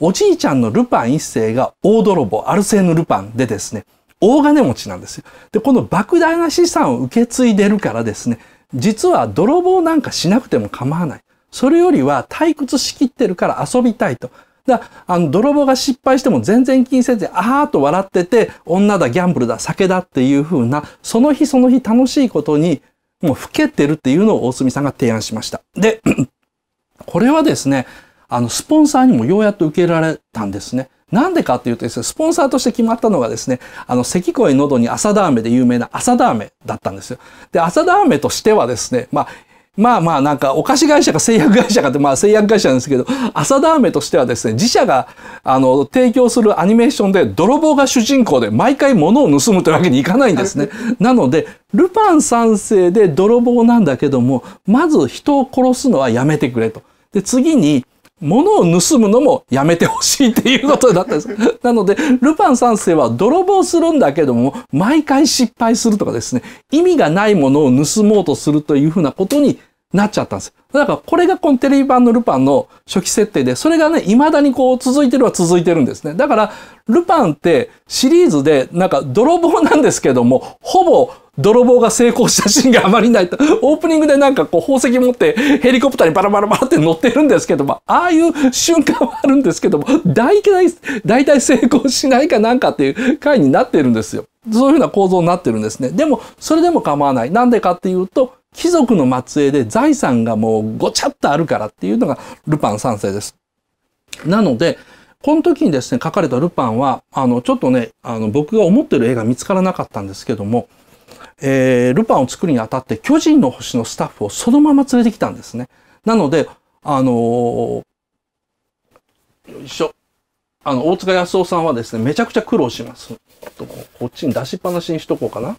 おじいちゃんのルパン一世が大泥棒、アルセーヌ・ルパンでですね、大金持ちなんですよ。で、この莫大な資産を受け継いでるからですね、実は泥棒なんかしなくても構わない。それよりは退屈しきってるから遊びたいと。だあの、泥棒が失敗しても全然気にせず、あーと笑ってて、女だ、ギャンブルだ、酒だっていう風な、その日その日楽しいことに、もう老けてるっていうのを大隅さんが提案しました。で、これはですね、あの、スポンサーにもようやっと受けられたんですね。なんでかっていうとですね、スポンサーとして決まったのがですね、あの、咳声喉に浅田飴で有名な浅田飴だったんですよ。で、浅田飴としてはですね、まあ、まあまあなんかお菓子会社か製薬会社かってまあ製薬会社なんですけど、浅田飴としてはですね、自社があの提供するアニメーションで泥棒が主人公で毎回物を盗むというわけにいかないんですね。なので、ルパン三世で泥棒なんだけども、まず人を殺すのはやめてくれと。で、次に、物を盗むのもやめてほしいっていうことだったんです。なので、ルパン3世は泥棒するんだけども、毎回失敗するとかですね、意味がないものを盗もうとするというふうなことになっちゃったんです。だからこれがこのテレビ版のルパンの初期設定で、それがね、未だにこう続いてるは続いてるんですね。だから、ルパンってシリーズでなんか泥棒なんですけども、ほぼ泥棒が成功したシーンがあまりないと、オープニングでなんかこう宝石持ってヘリコプターにバラバラバラって乗ってるんですけども、ああいう瞬間はあるんですけども、大体、大体成功しないかなんかっていう回になってるんですよ。そういうふうな構造になってるんですね。でも、それでも構わない。なんでかっていうと、貴族の末裔で財産がもうごちゃっとあるからっていうのがルパン三世です。なので、この時にですね、書かれたルパンは、あの、ちょっとね、あの、僕が思ってる絵が見つからなかったんですけども、えー、ルパンを作るにあたって巨人の星のスタッフをそのまま連れてきたんですね。なので、あのー、よいしょ。あの、大塚康夫さんはですね、めちゃくちゃ苦労します。こっちに出しっぱなしにしとこうかな。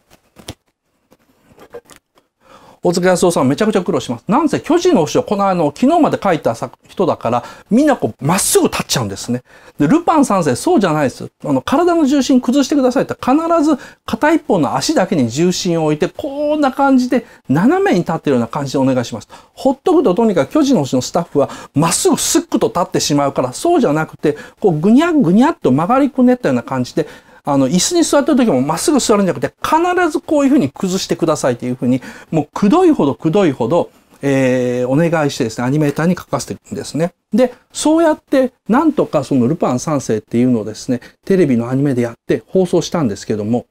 大塚康夫さんめちゃくちゃ苦労します。なんせ巨人の星をこのあの、昨日まで書いた人だから、みんなこう、まっすぐ立っちゃうんですね。で、ルパン三世そうじゃないです。あの、体の重心崩してくださいって必ず片一方の足だけに重心を置いて、こんな感じで斜めに立ってるような感じでお願いします。ほっとくととにかく巨人の星のスタッフはまっすぐスックと立ってしまうから、そうじゃなくて、こう、ぐにゃぐにゃっと曲がりくねったような感じで、あの、椅子に座ってる時もまっすぐ座るんじゃなくて、必ずこういうふうに崩してくださいというふうに、もうくどいほどくどいほど、えー、お願いしてですね、アニメーターに書かせてるんですね。で、そうやって、なんとかそのルパン3世っていうのをですね、テレビのアニメでやって放送したんですけども、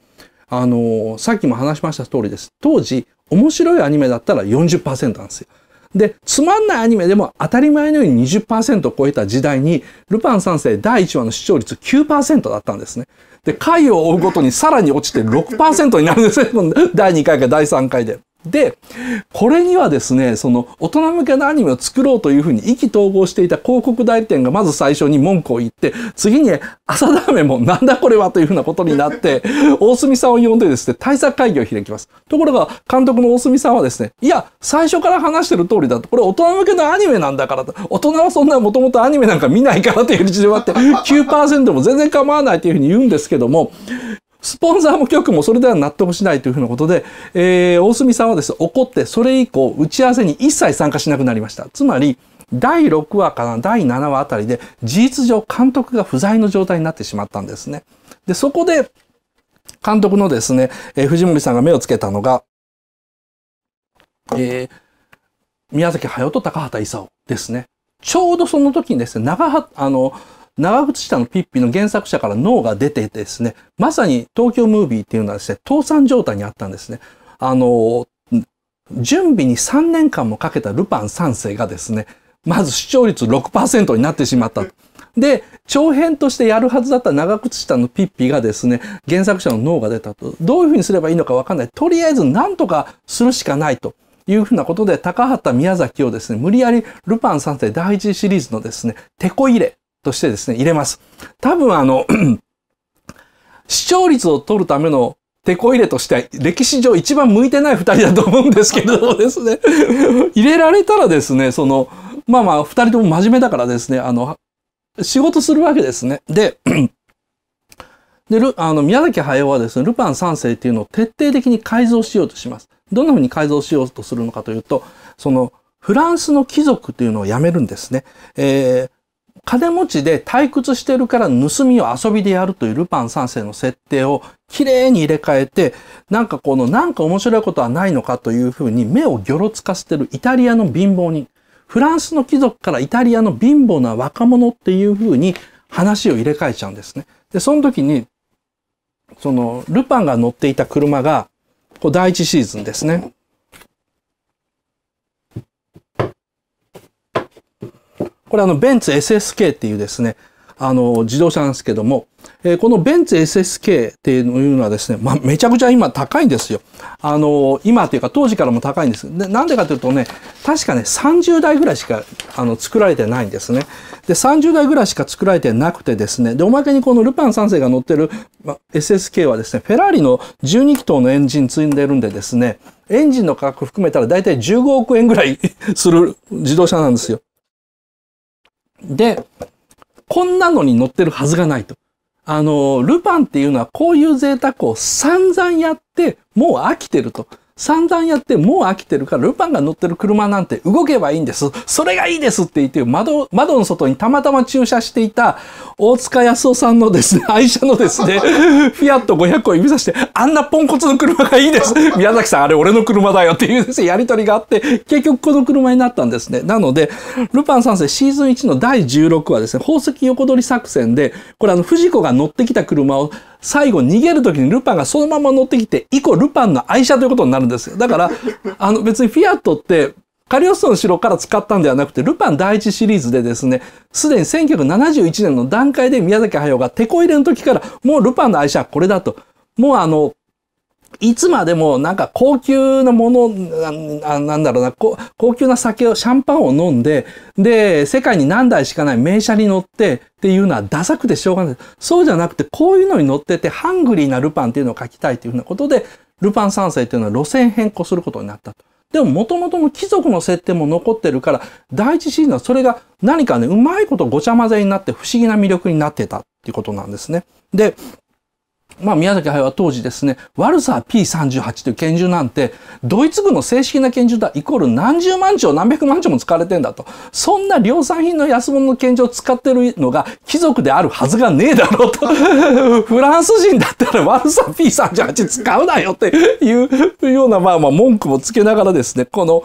あのー、さっきも話しました通りです。当時、面白いアニメだったら40%なんですよ。で、つまんないアニメでも当たり前のように20%を超えた時代に、ルパン三世第1話の視聴率9%だったんですね。で、回を追うごとにさらに落ちて6%になるんですね。第2回か第3回で。で、これにはですね、その大人向けのアニメを作ろうというふうに意気投合していた広告代理店がまず最初に文句を言って、次に朝ダメもなんだこれはというふうなことになって、大隅さんを呼んでですね、対策会議を開きます。ところが、監督の大隅さんはですね、いや、最初から話してる通りだと、これ大人向けのアニメなんだからと、大人はそんなもともとアニメなんか見ないからという事情があって、9% も全然構わないというふうに言うんですけども、スポンサーも局もそれでは納得しないというふうなことで、えー、大隅さんはですね、怒って、それ以降、打ち合わせに一切参加しなくなりました。つまり、第6話から第7話あたりで、事実上監督が不在の状態になってしまったんですね。で、そこで、監督のですね、えー、藤森さんが目をつけたのが、えー、宮崎駿と高畑勲ですね。ちょうどその時にですね、長は、あの、長靴下のピッピの原作者から脳が出てですね、まさに東京ムービーっていうのはですね、倒産状態にあったんですね。あの、準備に3年間もかけたルパン3世がですね、まず視聴率6%になってしまった。で、長編としてやるはずだった長靴下のピッピがですね、原作者の脳が出たと。どういうふうにすればいいのかわかんない。とりあえず何とかするしかないと。いうふうなことで、高畑宮崎をですね、無理やりルパン三世第一シリーズのですね、テこ入れとしてですね、入れます。多分あの 視聴率を取るための手こ入れとしては歴史上一番向いてない二人だと思うんですけれどもですね 入れられたらですね、その、まあまあ二人とも真面目だからですね、あの、仕事するわけですね。で、で、あの、宮崎駿はですね、ルパン三世っていうのを徹底的に改造しようとします。どんな風に改造しようとするのかというと、その、フランスの貴族というのをやめるんですね。えー、金持ちで退屈してるから盗みを遊びでやるというルパン三世の設定を綺麗に入れ替えて、なんかこのなんか面白いことはないのかというふうに目をギョロつかせてるイタリアの貧乏人。フランスの貴族からイタリアの貧乏な若者っていうふうに話を入れ替えちゃうんですね。で、その時に、その、ルパンが乗っていた車が、こう第一シーズンですね。これあのベンツ SSK っていうですね、あの自動車なんですけども、えー、このベンツ SSK っていうのはですね、まあ、めちゃくちゃ今高いんですよ。あの今というか当時からも高いんです。でなんでかというとね、確かね、30台ぐらいしかあの作られてないんですね。で、30台ぐらいしか作られてなくてですね、で、おまけにこのルパン3世が乗ってる、ま、SSK はですね、フェラーリの12気筒のエンジン積んでるんでですね、エンジンの価格含めたら大体15億円ぐらいする自動車なんですよ。で、こんなのに乗ってるはずがないと。あの、ルパンっていうのはこういう贅沢を散々やって、もう飽きてると。散々やってもう飽きてるから、ルパンが乗ってる車なんて動けばいいんです。それがいいですって言って、窓、窓の外にたまたま駐車していた、大塚康夫さんのですね、愛車のですね、フィアット500を指さして、あんなポンコツの車がいいです。宮崎さん、あれ俺の車だよっていうですね、やりとりがあって、結局この車になったんですね。なので、ルパン三世シーズン1の第16話ですね、宝石横取り作戦で、これあの、藤子が乗ってきた車を、最後逃げる時にルパンがそのまま乗ってきて、以降ルパンの愛車ということになるんですよ。だから、あの別にフィアットって、カリオストの城から使ったんではなくて、ルパン第一シリーズでですね、すでに1971年の段階で宮崎駿がテこ入れの時から、もうルパンの愛車はこれだと。もうあの、いつまでもなんか高級なものな、なんだろうな、高級な酒を、シャンパンを飲んで、で、世界に何台しかない名車に乗ってっていうのはダサくてしょうがない。そうじゃなくて、こういうのに乗ってて、ハングリーなルパンっていうのを書きたいというふうなことで、ルパン三世っていうのは路線変更することになったと。でも元々の貴族の設定も残ってるから、第一シーンはそれが何かね、うまいことごちゃ混ぜになって不思議な魅力になってたっていうことなんですね。で、まあ、宮崎駿は当時ですね、ワルサー P38 という拳銃なんて、ドイツ軍の正式な拳銃だ、イコール何十万丁、何百万丁も使われてんだと。そんな量産品の安物の拳銃を使ってるのが貴族であるはずがねえだろうと。フランス人だったらワルサー P38 使うなよっていうような、まあまあ文句もつけながらですね、この、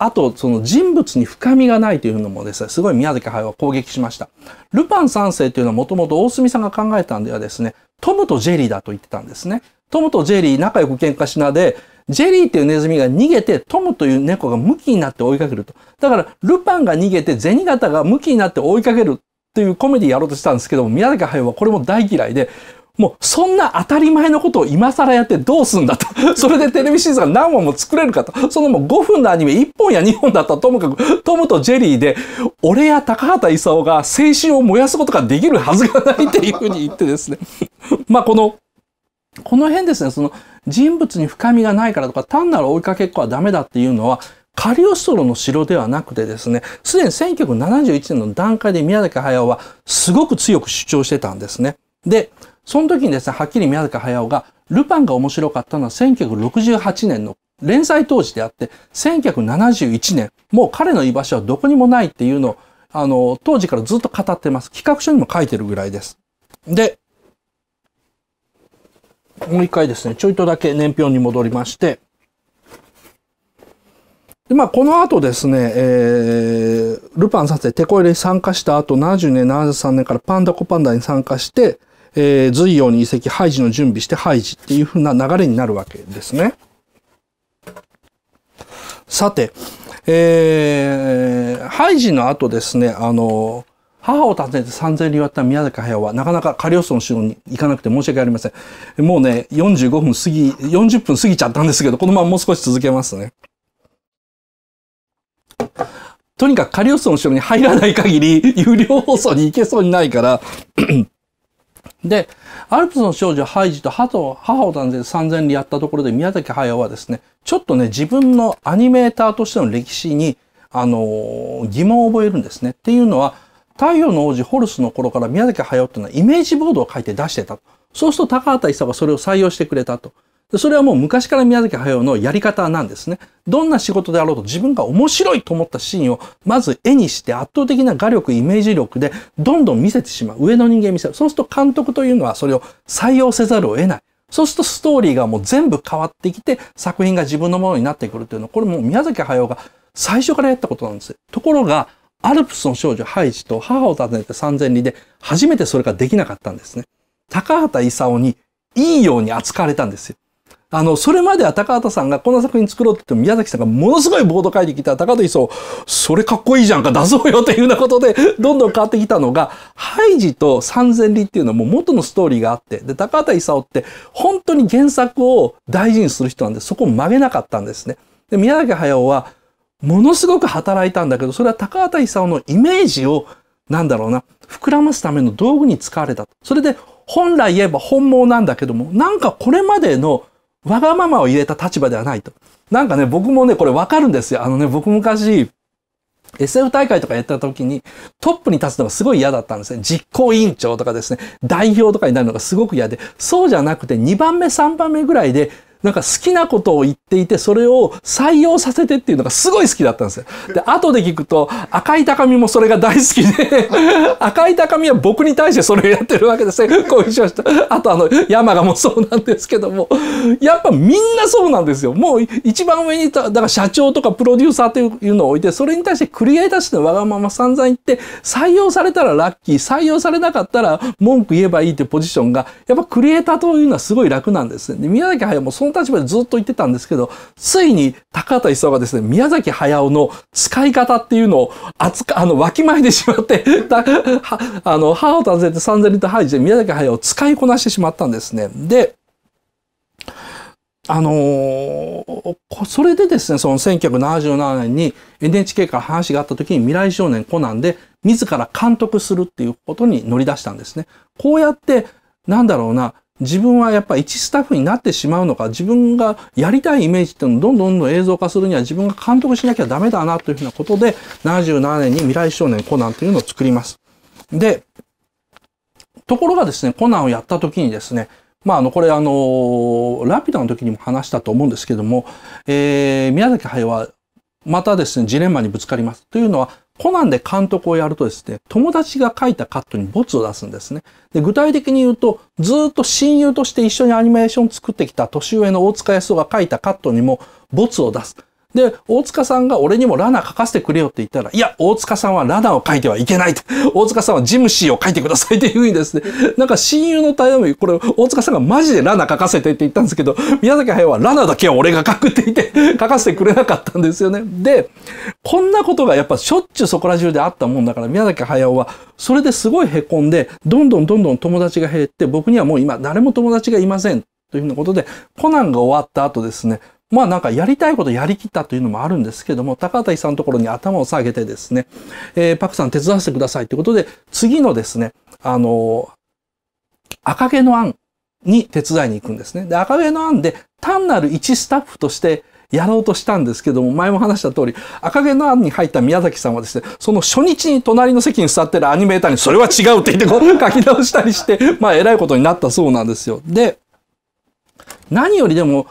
あと、その人物に深みがないというのもですね、すごい宮崎駿は攻撃しました。ルパン三世というのはもともと大隅さんが考えたんではですね、トムとジェリーだと言ってたんですね。トムとジェリー仲良く喧嘩しなで、ジェリーっていうネズミが逃げて、トムという猫が向きになって追いかけると。だから、ルパンが逃げて、銭形が向きになって追いかけるというコメディやろうとしたんですけども、宮崎駿はこれも大嫌いで、もうそんな当たり前のことを今更やってどうすんだと。それでテレビシーズンが何本も作れるかと。そのもう5分のアニメ1本や2本だったらともかくトムとジェリーで、俺や高畑勲が青春を燃やすことができるはずがないっていうふうに言ってですね。まあこの、この辺ですね、その人物に深みがないからとか単なる追いかけっこはダメだっていうのは、カリオストロの城ではなくてですね、すでに1971年の段階で宮崎駿はすごく強く主張してたんですね。で、その時にですね、はっきり宮坂駿が、ルパンが面白かったのは1968年の連載当時であって、1971年、もう彼の居場所はどこにもないっていうのを、あの、当時からずっと語ってます。企画書にも書いてるぐらいです。で、もう一回ですね、ちょいとだけ年表に戻りまして、で、まあ、この後ですね、えー、ルパン三世、テコ入れに参加した後、70年、73年からパンダコパンダに参加して、えー、随陽に移籍、廃寺の準備して廃寺っていうふうな流れになるわけですね。さて、えー、廃寺の後ですね、あの、母を訪ねて三千里割った宮崎駿は、なかなかカリオの城に行かなくて申し訳ありません。もうね、45分過ぎ、40分過ぎちゃったんですけど、このままもう少し続けますね。とにかくカリオの城に入らない限り、有料放送に行けそうにないからで、アルプスの少女ハイジと母と母を断絶三千里やったところで宮崎駿はですね、ちょっとね、自分のアニメーターとしての歴史に、あのー、疑問を覚えるんですね。っていうのは、太陽の王子ホルスの頃から宮崎駿っていうのはイメージボードを書いて出してた。そうすると高畑勲はそれを採用してくれたと。それはもう昔から宮崎駿のやり方なんですね。どんな仕事であろうと自分が面白いと思ったシーンをまず絵にして圧倒的な画力、イメージ力でどんどん見せてしまう。上の人間見せる。そうすると監督というのはそれを採用せざるを得ない。そうするとストーリーがもう全部変わってきて作品が自分のものになってくるというのは、これもう宮崎駿が最初からやったことなんですよ。ところが、アルプスの少女ハイジと母を訪ねて三千里で初めてそれができなかったんですね。高畑勲にいいように扱われたんですよ。あの、それまでは高畑さんがこの作品作ろうって言っても宮崎さんがものすごいボード書いてきた高畑磯、それかっこいいじゃんか出そうよっていうようなことで、どんどん変わってきたのが、ハイジと三千里っていうのはもう元のストーリーがあって、で、高畑勲って本当に原作を大事にする人なんで、そこを曲げなかったんですね。で、宮崎駿は、ものすごく働いたんだけど、それは高畑勲のイメージを、なんだろうな、膨らますための道具に使われた。それで、本来言えば本望なんだけども、なんかこれまでのわがままを入れた立場ではないと。なんかね、僕もね、これわかるんですよ。あのね、僕昔、SF 大会とかやった時にトップに立つのがすごい嫌だったんですね。実行委員長とかですね、代表とかになるのがすごく嫌で、そうじゃなくて2番目3番目ぐらいでなんか好きなことを言っていて、それを採用させてっていうのがすごい好きだったんですよ。で、後で聞くと、赤い高見もそれが大好きで 赤い高見は僕に対してそれをやってるわけですね。こうしました。あとあの、山賀もそうなんですけども、やっぱみんなそうなんですよ。もう一番上にた、だから社長とかプロデューサーというのを置いて、それに対してクリエイターしてわがまま散々言って、採用されたらラッキー、採用されなかったら文句言えばいいってポジションが、やっぱクリエイターというのはすごい楽なんですね。で宮崎駿もその立場でずっと言ってたんですけど、ついに高畑勲がですね、宮崎駿の使い方っていうのを扱、あの、わきまえてしまって はあの、歯を立てて三千里とハイジで宮崎駿を使いこなしてしまったんですね。で、あのー、それでですね、その1977年に NHK から話があった時に未来少年コナンで自ら監督するっていうことに乗り出したんですね。こうやって、なんだろうな、自分はやっぱ一スタッフになってしまうのか、自分がやりたいイメージっていうのをどんどんどん映像化するには自分が監督しなきゃダメだなというふうなことで、77年に未来少年コナンというのを作ります。で、ところがですね、コナンをやった時にですね、まあ、あの、これあの、ラピュタの時にも話したと思うんですけども、えー、宮崎駿はまたですね、ジレンマにぶつかります。というのは、コナンで監督をやるとですね、友達が書いたカットにボツを出すんですね。で具体的に言うと、ずっと親友として一緒にアニメーション作ってきた年上の大塚康夫が書いたカットにもボツを出す。で、大塚さんが俺にもラナ書かせてくれよって言ったら、いや、大塚さんはラナを書いてはいけないと。大塚さんはジムシーを書いてくださいっていうふうにですね、なんか親友の頼み、これ、大塚さんがマジでラナ書かせてって言ったんですけど、宮崎駿はラナだけは俺が書くって言って、書かせてくれなかったんですよね。で、こんなことがやっぱしょっちゅうそこら中であったもんだから、宮崎駿は、それですごい凹んで、どんどんどんどん友達が減って、僕にはもう今誰も友達がいません。というふうなことで、コナンが終わった後ですね、まあなんかやりたいことやりきったというのもあるんですけども、高畑さんのところに頭を下げてですね、えー、パクさん手伝わせてくださいということで、次のですね、あの赤毛の案に手伝いに行くんですね。で、赤毛の案で単なる一スタッフとしてやろうとしたんですけども、前も話した通り、赤毛の案に入った宮崎さんはですね、その初日に隣の席に座ってるアニメーターにそれは違うって言ってこう 書き直したりして、まあ偉いことになったそうなんですよ。で、何よりでも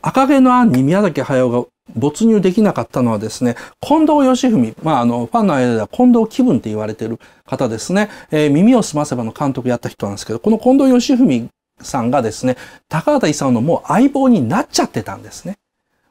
赤毛のアンに宮崎駿が没入できなかったのはですね、近藤義文、まあ、あの、ファンの間では近藤気分って言われてる方ですね、えー、耳をすませばの監督やった人なんですけど、この近藤義文さんがですね、高畑勲のもう相棒になっちゃってたんですね。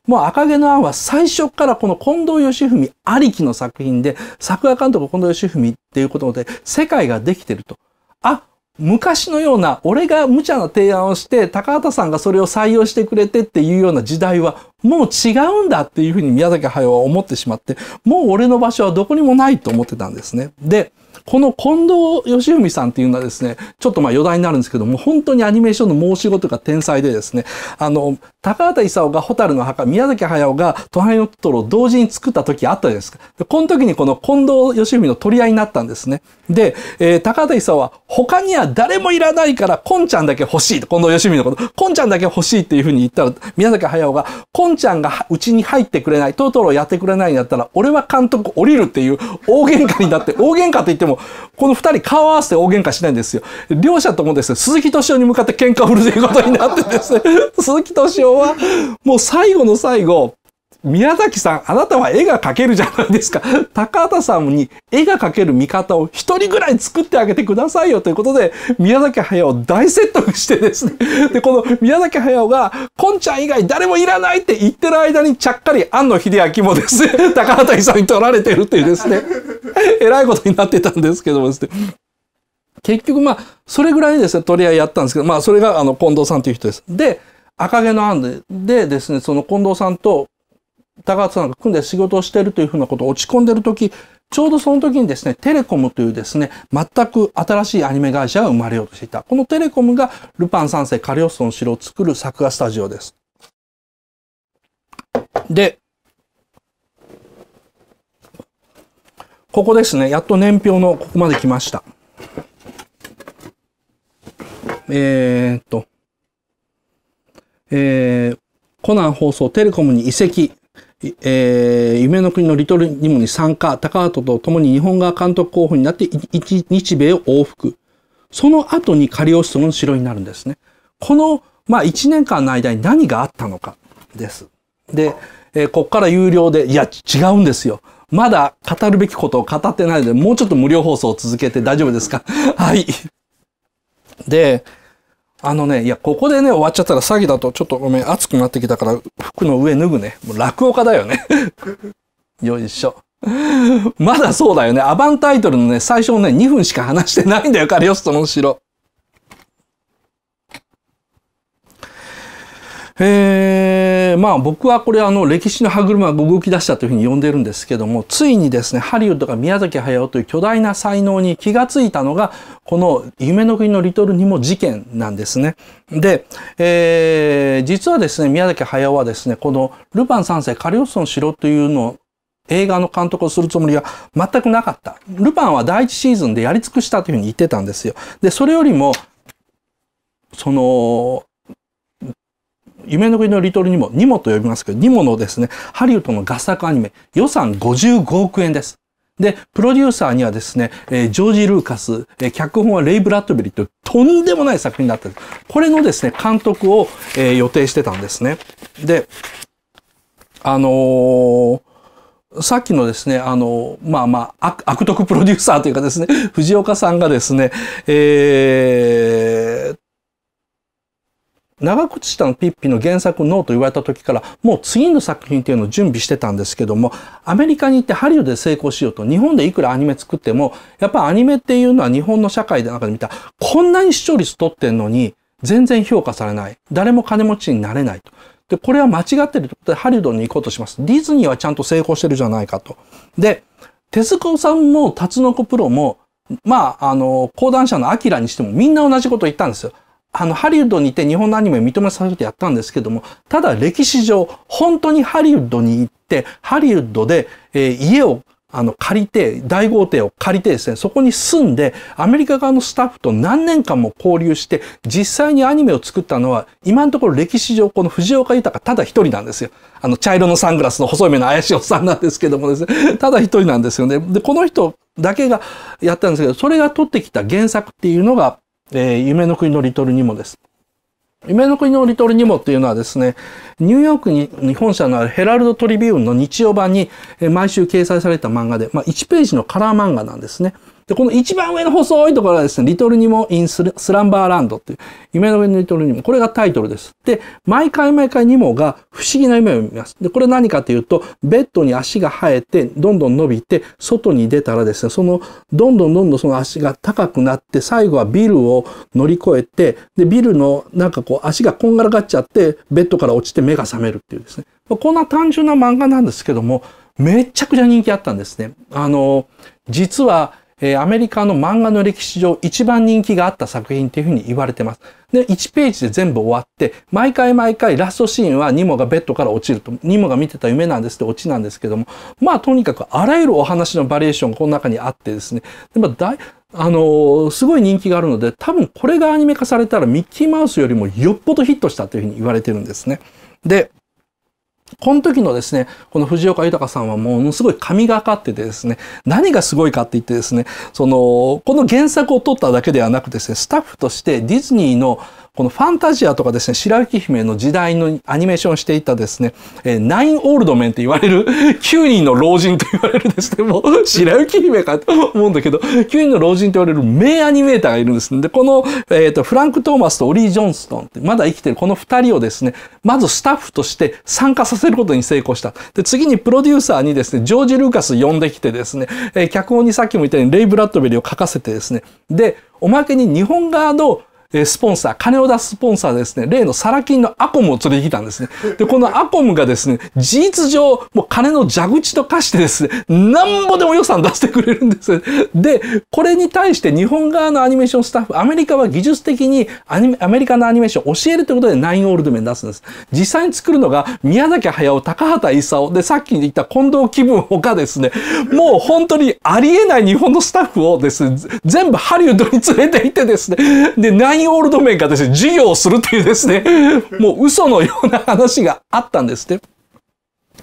もう赤毛のアンは最初からこの近藤義文ありきの作品で、作画監督近藤義文っていうことで世界ができてると。あ、昔のような俺が無茶な提案をして高畑さんがそれを採用してくれてっていうような時代はもう違うんだっていうふうに宮崎駿は思ってしまって、もう俺の場所はどこにもないと思ってたんですね。で、この近藤義文さんっていうのはですね、ちょっとまあ余談になるんですけども、本当にアニメーションの申し事が天才でですね、あの、高畑勲が蛍の墓、宮崎駿が都会のトトロを同時に作った時あったじゃないですか。で、この時にこの近藤義文の取り合いになったんですね。で、えー、高畑勲は他には誰もいらないから、こんちゃんだけ欲しいと、近藤義文のこと、こんちゃんだけ欲しいっていうふうに言ったら、宮崎駿が、こんちゃんがうちに入ってくれない、トトロやってくれないんだったら、俺は監督降りるっていう大喧嘩になって、大喧嘩って言っても、この二人顔合わせて大喧嘩しないんですよ。両者ともですね、鈴木敏夫に向かって喧嘩を売るということになってですね、鈴木敏夫は、もう最後の最後、宮崎さん、あなたは絵が描けるじゃないですか。高畑さんに絵が描ける見方を一人ぐらい作ってあげてくださいよということで、宮崎駿を大説得してですね。で、この宮崎駿が、こんちゃん以外誰もいらないって言ってる間に、ちゃっかり庵野秀明もですね、高畑さんに取られてるっていうですね、えらいことになってたんですけどもですね。結局まあ、それぐらいですね、取り合いやったんですけど、まあ、それがあの、近藤さんという人です。で、赤毛のアで、でですね、その近藤さんと高畑さんが組んで仕事をしているというふうなことを落ち込んでいる時、ちょうどその時にですね、テレコムというですね、全く新しいアニメ会社が生まれようとしていた。このテレコムがルパン三世カリオストの城を作る作画スタジオです。で、ここですね、やっと年表のここまで来ました。えー、っと、えー、コナン放送テレコムに移籍。えー、夢の国のリトルニモに参加、高畑と共に日本側監督候補になって日、日米を往復。その後にカリオストロの城になるんですね。この、まあ、1年間の間に何があったのかです。で、えー、こっから有料で、いや、違うんですよ。まだ語るべきことを語ってないので、もうちょっと無料放送を続けて大丈夫ですか はい。で、あのね、いや、ここでね、終わっちゃったら詐欺だと、ちょっとごめん、熱くなってきたから、服の上脱ぐね。もう落語家だよね。よいしょ。まだそうだよね。アバンタイトルのね、最初ね、2分しか話してないんだよ、カリオストのろ。えまあ僕はこれあの歴史の歯車が動き出したというふうに呼んでるんですけども、ついにですね、ハリウッドが宮崎駿という巨大な才能に気がついたのが、この夢の国のリトルにも事件なんですね。で、えー、実はですね、宮崎駿はですね、このルパン三世カリオストの城というのを映画の監督をするつもりは全くなかった。ルパンは第一シーズンでやり尽くしたというふうに言ってたんですよ。で、それよりも、その、夢の国のリトルにも、ニモと呼びますけど、ニモのですね、ハリウッドの合作アニメ、予算55億円です。で、プロデューサーにはですね、えー、ジョージ・ルーカス、えー、脚本はレイ・ブラッドベリーというとんでもない作品だったこれのですね、監督を、えー、予定してたんですね。で、あのーさっきのですね、あの、まあまあ、悪徳プロデューサーというかですね、藤岡さんがですね、えー、長靴下のピッピの原作ノーと言われた時からもう次の作品っていうのを準備してたんですけどもアメリカに行ってハリウッドで成功しようと日本でいくらアニメ作ってもやっぱアニメっていうのは日本の社会の中で見たこんなに視聴率取ってんのに全然評価されない誰も金持ちになれないとでこれは間違ってるっいとハリウッドに行こうとしますディズニーはちゃんと成功してるじゃないかとで手塚さんもタツノコプロもまああの講談社のアキラにしてもみんな同じこと言ったんですよあの、ハリウッドにいて日本のアニメを認めさせてやったんですけども、ただ歴史上、本当にハリウッドに行って、ハリウッドで、えー、家をあの、借りて、大豪邸を借りてですね、そこに住んで、アメリカ側のスタッフと何年間も交流して、実際にアニメを作ったのは、今のところ歴史上、この藤岡豊ただ一人なんですよ。あの、茶色のサングラスの細い目の怪しいおっさんなんですけどもですね、ただ一人なんですよね。で、この人だけがやったんですけど、それが取ってきた原作っていうのが、えー、夢の国のリトルニモです。夢の国のリトルニモっていうのはですね、ニューヨークに日本社のあるヘラルドトリビューンの日曜版に毎週掲載された漫画で、まあ、1ページのカラー漫画なんですね。で、この一番上の細いところはですね、リトルニモ・インス・スランバーランドっていう、夢の上のリトルニモ。これがタイトルです。で、毎回毎回ニモが不思議な夢を見ます。で、これ何かというと、ベッドに足が生えて、どんどん伸びて、外に出たらですね、その、どんどんどんどんその足が高くなって、最後はビルを乗り越えて、で、ビルのなんかこう足がこんがらがっちゃって、ベッドから落ちて目が覚めるっていうですね。こんな単純な漫画なんですけども、めちゃくちゃ人気あったんですね。あの、実は、えー、アメリカの漫画の歴史上一番人気があった作品というふうに言われてます。で、1ページで全部終わって、毎回毎回ラストシーンはニモがベッドから落ちると、ニモが見てた夢なんですって落ちなんですけども、まあとにかくあらゆるお話のバリエーションこの中にあってですね、でも大、あのー、すごい人気があるので、多分これがアニメ化されたらミッキーマウスよりもよっぽどヒットしたというふうに言われてるんですね。で、この時のですね、この藤岡豊さんはものすごい神がかっててですね、何がすごいかって言ってですね、その、この原作を撮っただけではなくですね、スタッフとしてディズニーのこのファンタジアとかですね、白雪姫の時代のアニメーションしていたですね、えー、ナインオールドメンって言われる、9 人の老人と言われるですね、もう白雪姫かと思うんだけど、9人の老人と言われる名アニメーターがいるんですね。で、この、えっ、ー、と、フランク・トーマスとオリー・ジョンストンって、まだ生きてるこの2人をですね、まずスタッフとして参加させることに成功した。で、次にプロデューサーにですね、ジョージ・ルーカス呼んできてですね、えー、脚本にさっきも言ったようにレイ・ブラッドベリーを書かせてですね、で、おまけに日本側のえスポンサー、金を出すスポンサーですね、例のサラ金のアコムを連れてきたんですね。で、このアコムがですね、事実上、もう金の蛇口と化してですね、なんぼでも予算出してくれるんです。で、これに対して日本側のアニメーションスタッフ、アメリカは技術的にアニメアメリカのアニメーションを教えるということでナインオールドメン出すんです。実際に作るのが宮崎駿、高畑勲、で、さっき言った近藤気分他ですね、もう本当にありえない日本のスタッフをですね、全部ハリウッドに連れて行ってですね、で、ナイイオールドメーカーですね、授業をするというですね、もう嘘のような話があったんですっ、ね。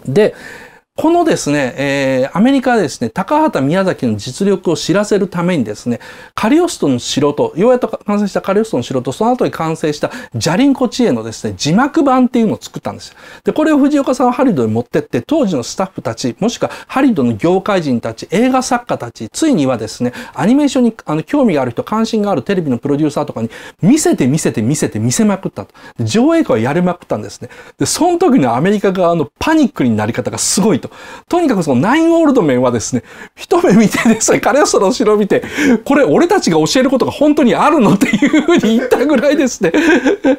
で、このですね、えー、アメリカはですね、高畑宮崎の実力を知らせるためにですね、カリオストの城と、ようやく完成したカリオストの城と、その後に完成したジャリンコ知恵のですね、字幕版っていうのを作ったんですよ。で、これを藤岡さんはハリドに持ってって、当時のスタッフたち、もしくはハリドの業界人たち、映画作家たち、ついにはですね、アニメーションにあの興味がある人、関心があるテレビのプロデューサーとかに、見せて見せて見せて見せまくったと。上映会をやれまくったんですね。で、その時のアメリカ側のパニックになり方がすごいと。とにかくそのナインオールドメンはですね、一目見てですね、カレオストの後ろを見て、これ俺たちが教えることが本当にあるのっていうふうに言ったぐらいですね、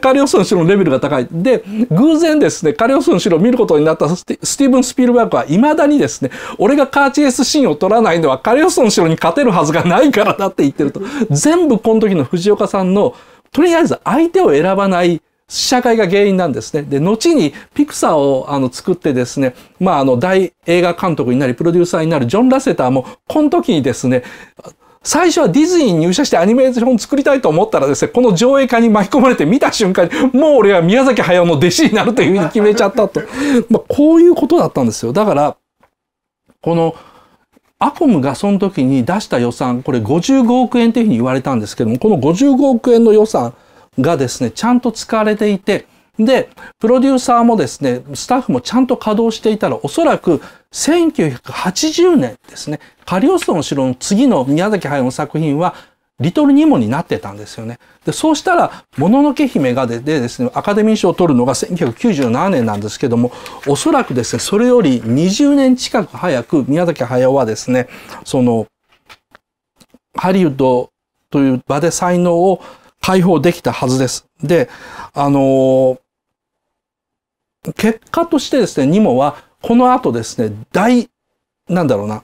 カレオストの後ろのレベルが高い。で、偶然ですね、カレオストの後ろを見ることになったスティーブン・スピルバーグは未だにですね、俺がカーチェイスシーンを撮らないのはカレオストの後ろに勝てるはずがないからだって言ってると。全部この時の藤岡さんの、とりあえず相手を選ばない試写会が原因なんですね。で、後にピクサーをあの作ってですね、まああの大映画監督になりプロデューサーになるジョン・ラセターもこの時にですね、最初はディズニーに入社してアニメーション作りたいと思ったらですね、この上映会に巻き込まれて見た瞬間に、もう俺は宮崎駿の弟子になるというふうに決めちゃったと。まあこういうことだったんですよ。だから、この、アコムがその時に出した予算、これ55億円というふうに言われたんですけども、この55億円の予算、がですね、ちゃんと使われていて、で、プロデューサーもですね、スタッフもちゃんと稼働していたら、おそらく1980年ですね、カリオストの城の次の宮崎駿の作品は、リトルニモになってたんですよね。で、そうしたら、もののけ姫がででですね、アカデミー賞を取るのが1997年なんですけども、おそらくですね、それより20年近く早く宮崎駿はですね、その、ハリウッドという場で才能を解放できたはずです。で、あのー、結果としてですね、ニモは、この後ですね、大、なんだろうな、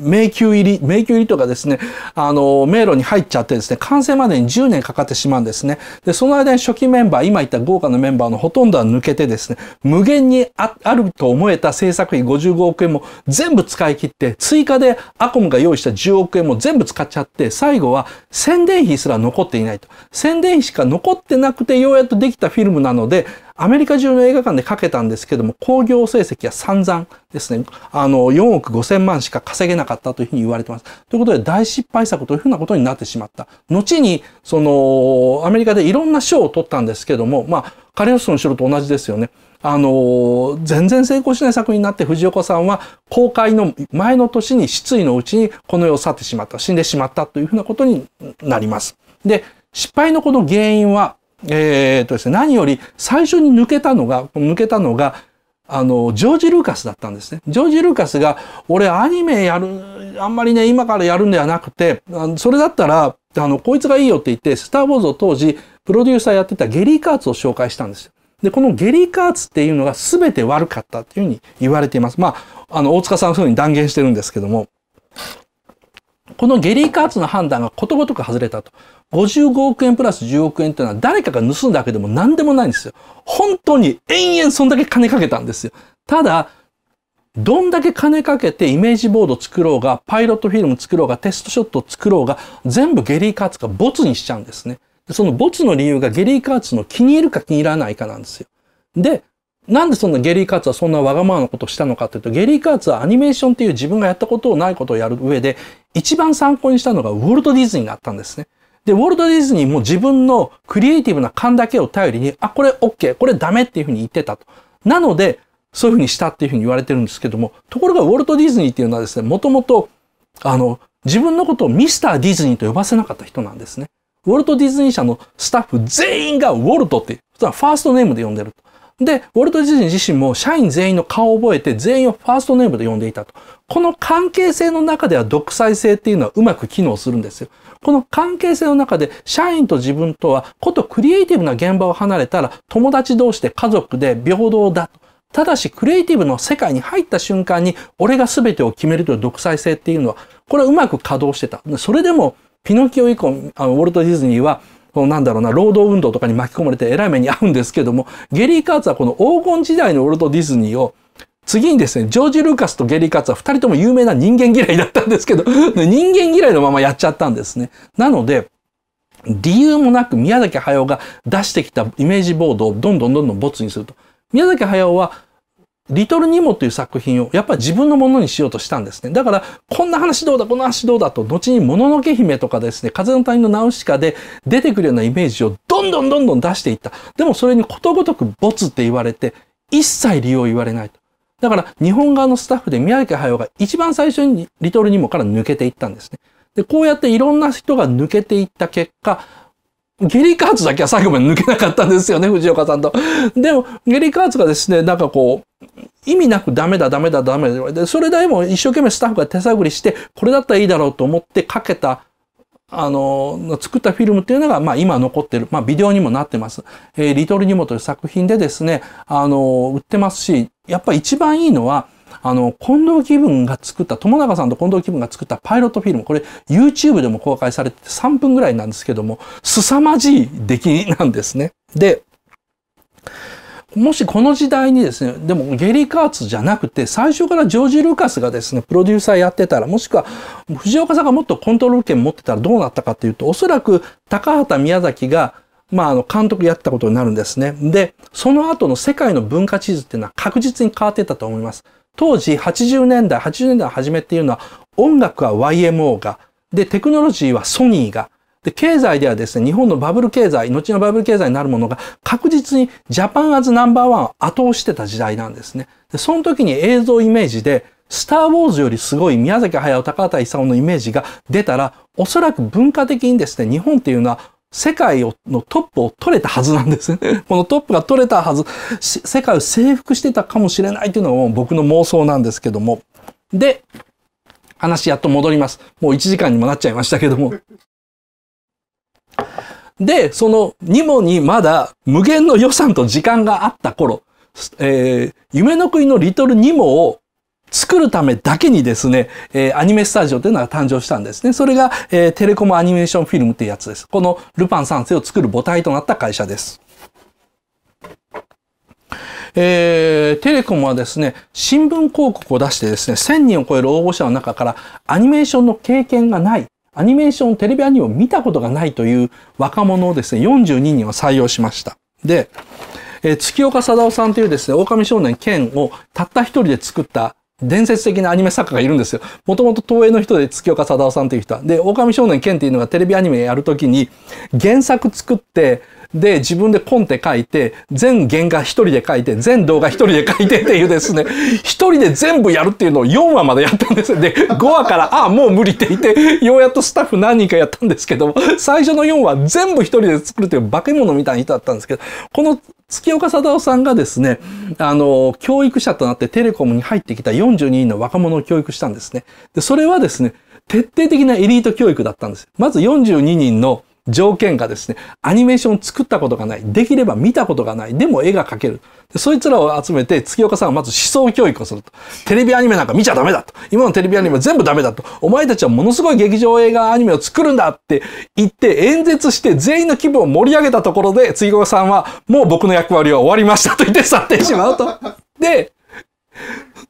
迷宮入り、迷宮入りとかですね、あの、迷路に入っちゃってですね、完成までに10年かかってしまうんですね。で、その間に初期メンバー、今言った豪華なメンバーのほとんどは抜けてですね、無限にあると思えた制作費55億円も全部使い切って、追加でアコムが用意した10億円も全部使っちゃって、最後は宣伝費すら残っていないと。宣伝費しか残ってなくて、ようやっとできたフィルムなので、アメリカ中の映画館でかけたんですけども、興行成績は散々ですね、あの、4億5千万しか稼げなかったというふうに言われてます。ということで、大失敗作というふうなことになってしまった。後に、その、アメリカでいろんな賞を取ったんですけども、まあ、カリオスの城と同じですよね。あの、全然成功しない作品になって藤岡さんは公開の前の年に失意のうちにこの世を去ってしまった、死んでしまったというふうなことになります。で、失敗のこの原因はえー、とですね、何より最初に抜けたのが、抜けたのが、あの、ジョージ・ルーカスだったんですね。ジョージ・ルーカスが、俺アニメやる、あんまりね、今からやるんではなくて、あのそれだったら、あの、こいつがいいよって言って、スター・ウォーズを当時、プロデューサーやってたゲリー・カーツを紹介したんですよ。で、このゲリー・カーツっていうのが全て悪かったっていうふうに言われています。まあ、あの、大塚さんはそういうふうに断言してるんですけども。このゲリー・カーツの判断がことごとく外れたと。55億円プラス10億円っていうのは誰かが盗んだわけでも何でもないんですよ。本当に延々そんだけ金かけたんですよ。ただ、どんだけ金かけてイメージボード作ろうが、パイロットフィルム作ろうが、テストショット作ろうが、全部ゲリー・カーツがボツにしちゃうんですね。そのボツの理由がゲリー・カーツの気に入るか気に入らないかなんですよ。で、なんでそんなゲリー・カーツはそんなわがままなことをしたのかっていうと、ゲリー・カーツはアニメーションっていう自分がやったことをないことをやる上で、一番参考にしたのがウォルト・ディズニーだったんですね。で、ウォルト・ディズニーも自分のクリエイティブな勘だけを頼りに、あ、これ OK、これダメっていうふうに言ってたと。なので、そういうふうにしたっていうふうに言われてるんですけども、ところがウォルト・ディズニーっていうのはですね、もともと、あの、自分のことをミスター・ディズニーと呼ばせなかった人なんですね。ウォルト・ディズニー社のスタッフ全員がウォルトって、普段ファーストネームで呼んでると。で、ウォルト・ディズニー自身も社員全員の顔を覚えて全員をファーストネームで呼んでいたと。この関係性の中では独裁性っていうのはうまく機能するんですよ。この関係性の中で社員と自分とはことクリエイティブな現場を離れたら友達同士で家族で平等だと。ただし、クリエイティブの世界に入った瞬間に、俺が全てを決めるという独裁性っていうのは、これはうまく稼働してた。それでも、ピノキオ以降、ウォルト・ディズニーは、このなんだろうな、労働運動とかに巻き込まれて偉い目に遭うんですけども、ゲリー・カーツはこの黄金時代のオルト・ディズニーを次にですね、ジョージ・ルーカスとゲリー・カーツは二人とも有名な人間嫌いだったんですけど、人間嫌いのままやっちゃったんですね。なので、理由もなく宮崎駿が出してきたイメージボードをどんどんどんどん没にすると。宮崎駿はリトル・ニモという作品をやっぱり自分のものにしようとしたんですね。だから、こんな話どうだ、こんな話どうだと、後にもののけ姫とかですね、風の谷のナウシカで出てくるようなイメージをどんどんどんどん出していった。でもそれにことごとくボツって言われて、一切理由を言われないと。だから、日本側のスタッフで宮城駿が一番最初にリトル・ニモから抜けていったんですね。で、こうやっていろんな人が抜けていった結果、ゲリー・カーツだけは最後まで抜けなかったんですよね、藤岡さんと。でも、ゲリー・カーツがですね、なんかこう、意味なくダメだ、ダメだ、ダメだ。で、それでも一生懸命スタッフが手探りして、これだったらいいだろうと思ってかけた、あの、作ったフィルムっていうのが、まあ今残ってる、まあビデオにもなってます。えー、リトル・ニモという作品でですね、あの、売ってますし、やっぱ一番いいのは、あの、近藤気分が作った、友永さんと近藤気分が作ったパイロットフィルム、これ YouTube でも公開されてて3分ぐらいなんですけども、凄まじい出来なんですね。で、もしこの時代にですね、でもゲリー・カーツじゃなくて、最初からジョージ・ルーカスがですね、プロデューサーやってたら、もしくは藤岡さんがもっとコントロール権持ってたらどうなったかっていうと、おそらく高畑宮崎が、まあ、あの、監督やったことになるんですね。で、その後の世界の文化地図っていうのは確実に変わってたと思います。当時80年代、80年代初めっていうのは音楽は YMO が、で、テクノロジーはソニーが、で、経済ではですね、日本のバブル経済、後のバブル経済になるものが確実にジャパンアズナンバーワンを後押してた時代なんですね。で、その時に映像イメージで、スターウォーズよりすごい宮崎駿、高畑勲のイメージが出たら、おそらく文化的にですね、日本っていうのは世界をのトップを取れたはずなんですね。このトップが取れたはず、世界を征服してたかもしれないというのも僕の妄想なんですけども。で、話やっと戻ります。もう1時間にもなっちゃいましたけども。で、そのニモにまだ無限の予算と時間があった頃、えー、夢の国のリトルニモを作るためだけにですね、えアニメスタジオというのが誕生したんですね。それが、えテレコムアニメーションフィルムというやつです。このルパン三世を作る母体となった会社です。えー、テレコムはですね、新聞広告を出してですね、1000人を超える応募者の中からアニメーションの経験がない、アニメーション、テレビアニメを見たことがないという若者をですね、42人を採用しました。で、えー、月岡貞夫さんというですね、狼少年剣をたった一人で作った伝説的なアニメ作家がいるんですよ。もともと東映の人で月岡貞夫さんという人は。で、狼少年剣っていうのがテレビアニメやるときに原作作ってで、自分でポンって書いて、全原画一人で書いて、全動画一人で書いてっていうですね、一人で全部やるっていうのを4話までやったんですよ。で、5話から、ああ、もう無理って言って、ようやっとスタッフ何人かやったんですけども、最初の4話全部一人で作るという化け物みたいな人だったんですけど、この月岡貞夫さんがですね、あの、教育者となってテレコムに入ってきた42人の若者を教育したんですね。で、それはですね、徹底的なエリート教育だったんです。まず42人の条件がですね、アニメーションを作ったことがない。できれば見たことがない。でも絵が描ける。でそいつらを集めて、月岡さんはまず思想教育をすると。テレビアニメなんか見ちゃダメだと。今のテレビアニメ全部ダメだと。お前たちはものすごい劇場映画アニメを作るんだって言って演説して全員の気分を盛り上げたところで、月岡さんはもう僕の役割は終わりましたと言って去ってしまうと。で、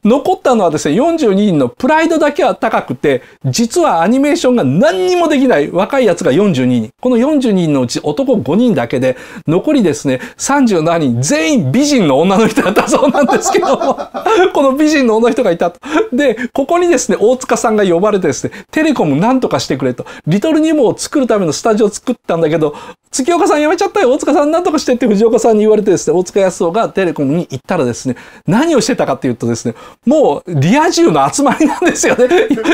残ったのはですね、42人のプライドだけは高くて、実はアニメーションが何にもできない若いやつが42人。この42人のうち男5人だけで、残りですね、37人全員美人の女の人だったそうなんですけど、この美人の女の人がいたと。で、ここにですね、大塚さんが呼ばれてですね、テレコム何とかしてくれと。リトルニモを作るためのスタジオを作ったんだけど、月岡さん辞めちゃったよ、大塚さん何とかしてって藤岡さんに言われてですね、大塚康夫がテレコムに行ったらですね、何をしてたかっていうとですね、もうリア充の集まりなんですよね。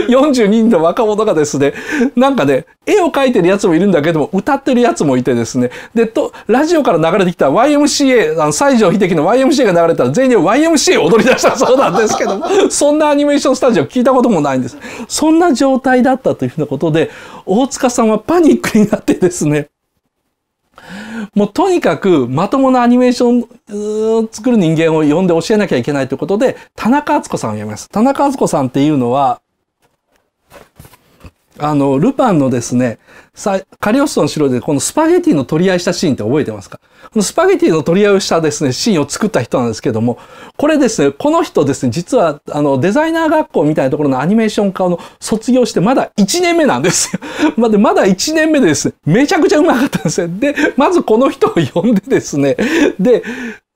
42 人の若者がですね、なんかね、絵を描いてるやつもいるんだけども、歌ってるやつもいてですね、で、と、ラジオから流れてきた YMCA、あの、西城秀樹の YMCA が流れたら全員 YMCA 踊り出したそうなんですけども、そんなアニメーションスタジオ聞いたこともないんです。そんな状態だったというふうなことで、大塚さんはパニックになってですね、もうとにかくまともなアニメーションを作る人間を呼んで教えなきゃいけないということで、田中敦子さんをやめます。田中敦子さんっていうのは、あの、ルパンのですね、カリオストの城でこのスパゲティの取り合いしたシーンって覚えてますかスパゲティの取り合いをしたですね、シーンを作った人なんですけども、これですね、この人ですね、実は、あの、デザイナー学校みたいなところのアニメーション科の卒業してまだ1年目なんですよ。ままだ1年目でですね、めちゃくちゃうまかったんですよ。で、まずこの人を呼んでですね、で、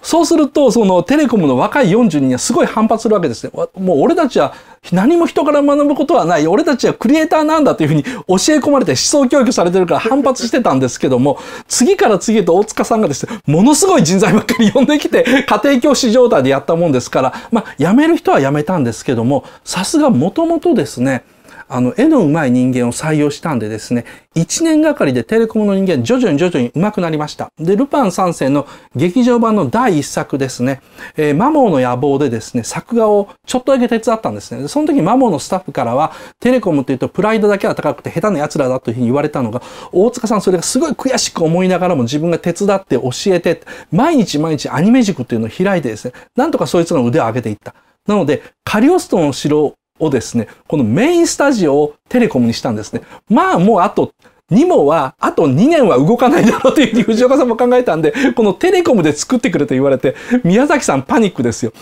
そうすると、そのテレコムの若い42人はすごい反発するわけですね。もう俺たちは何も人から学ぶことはない。俺たちはクリエイターなんだというふうに教え込まれて思想教育されてるから反発してたんですけども、次から次へと大塚さんがですね、ものすごい人材ばっかり呼んできて、家庭教師状態でやったもんですから、まあ、辞める人は辞めたんですけども、さすがもともとですね、あの、絵の上手い人間を採用したんでですね、1年がかりでテレコムの人間、徐々に徐々に上手くなりました。で、ルパン三世の劇場版の第1作ですね、えー、マモーの野望でですね、作画をちょっとだけ手伝ったんですね。で、その時マモーのスタッフからは、テレコムって言うとプライドだけは高くて下手な奴らだというふうに言われたのが、大塚さんそれがすごい悔しく思いながらも自分が手伝って教えて、毎日毎日アニメ塾っていうのを開いてですね、なんとかそいつの腕を上げていった。なので、カリオストの城をですね、このメインスタジオをテレコムにしたんですね。まあもうあと、にもは、あと2年は動かないだろうというふうに藤岡さんも考えたんで、このテレコムで作ってくれと言われて、宮崎さんパニックですよ。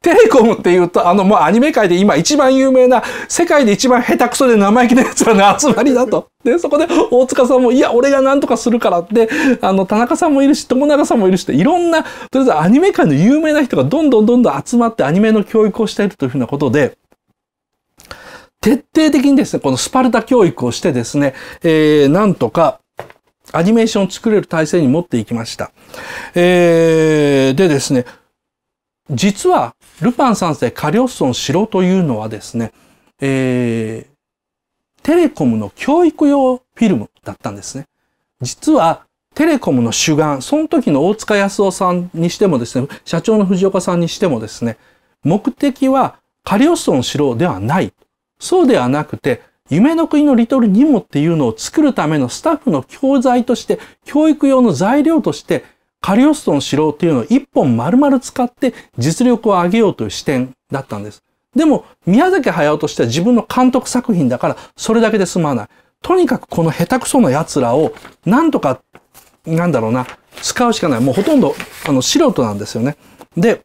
テレコムって言うと、あのもうアニメ界で今一番有名な、世界で一番下手くそで生意気な奴らの集まりだと。で、そこで大塚さんも、いや、俺が何とかするからって、あの、田中さんもいるし、友永さんもいるし、いろんな、とりあえずアニメ界の有名な人がどんどんどんどん集まってアニメの教育をしているというふうなことで、徹底的にですね、このスパルタ教育をしてですね、えー、なんとか、アニメーションを作れる体制に持っていきました。えー、でですね、実は、ルパン三世カリオストン城というのはですね、えー、テレコムの教育用フィルムだったんですね。実は、テレコムの主眼、その時の大塚康夫さんにしてもですね、社長の藤岡さんにしてもですね、目的はカリオストン城ではない。そうではなくて、夢の国のリトルニモっていうのを作るためのスタッフの教材として、教育用の材料として、カリオストの城っていうのを一本丸々使って実力を上げようという視点だったんです。でも、宮崎駿としては自分の監督作品だから、それだけで済まない。とにかくこの下手くそな奴らを、なんとか、なんだろうな、使うしかない。もうほとんど、あの、素人なんですよね。で、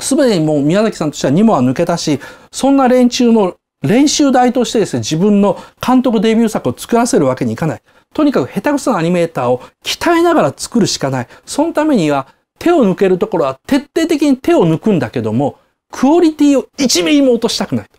すべてにもう宮崎さんとしては2もは抜けたし、そんな連中の練習台としてですね、自分の監督デビュー作を作らせるわけにいかない。とにかく下手くそなアニメーターを鍛えながら作るしかない。そのためには手を抜けるところは徹底的に手を抜くんだけども、クオリティを1ミリも落としたくない。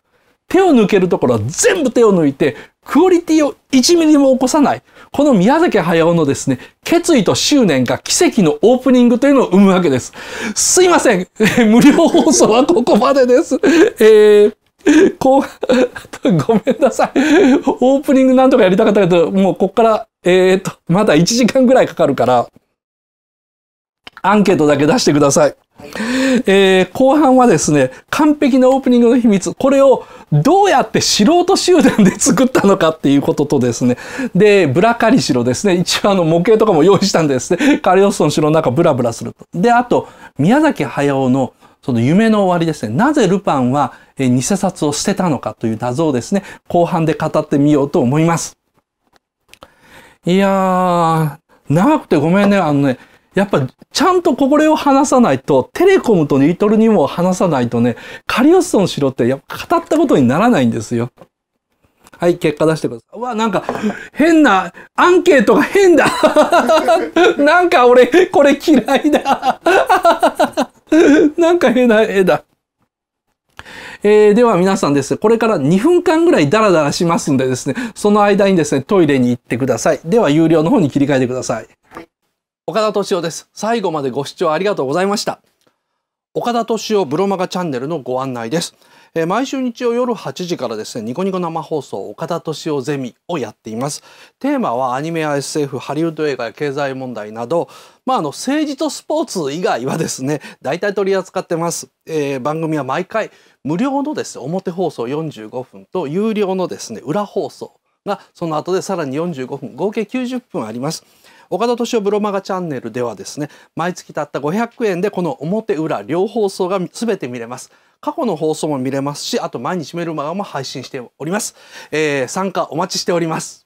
手を抜けるところは全部手を抜いて、クオリティを1ミリも起こさない。この宮崎駿のですね、決意と執念が奇跡のオープニングというのを生むわけです。すいません。無料放送はここまでです。えー こう、ごめんなさい。オープニングなんとかやりたかったけど、もうこっから、えー、っと、まだ1時間ぐらいかかるから、アンケートだけ出してください。えー、後半はですね、完璧なオープニングの秘密、これをどうやって素人集団で作ったのかっていうこととですね、で、ブラカリシロですね、一応あの模型とかも用意したんですね、カリオストの城の中ブラブラすると。で、あと、宮崎駿のその夢の終わりですね。なぜルパンは、え偽札を捨てたのかという謎をですね、後半で語ってみようと思います。いやー、長くてごめんね。あのね、やっぱちゃんとこれを話さないと、テレコムとニトルにも話さないとね、カリオストの城ってやっぱ語ったことにならないんですよ。はい、結果出してください。うわ、なんか、変な、アンケートが変だ なんか俺、これ嫌いだ なんか変な絵だ。えー、では皆さんですね、これから2分間ぐらいダラダラしますんでですね、その間にですね、トイレに行ってください。では、有料の方に切り替えてください。はい、岡田敏夫です。最後までご視聴ありがとうございました。岡田敏夫ブロマガチャンネルのご案内です。えー、毎週日曜夜8時からですねニコニコ生放送岡田敏夫ゼミをやっていますテーマはアニメや SF ハリウッド映画や経済問題などまあ、あの政治とスポーツ以外はですね大体取り扱ってます、えー、番組は毎回無料のです、ね、表放送45分と有料のですね裏放送がその後でさらに45分合計90分あります岡田敏夫ブロマガチャンネルではですね、毎月たった500円でこの表裏両放送が全て見れます。過去の放送も見れますし、あと毎日メルマガも配信しております。えー、参加お待ちしております。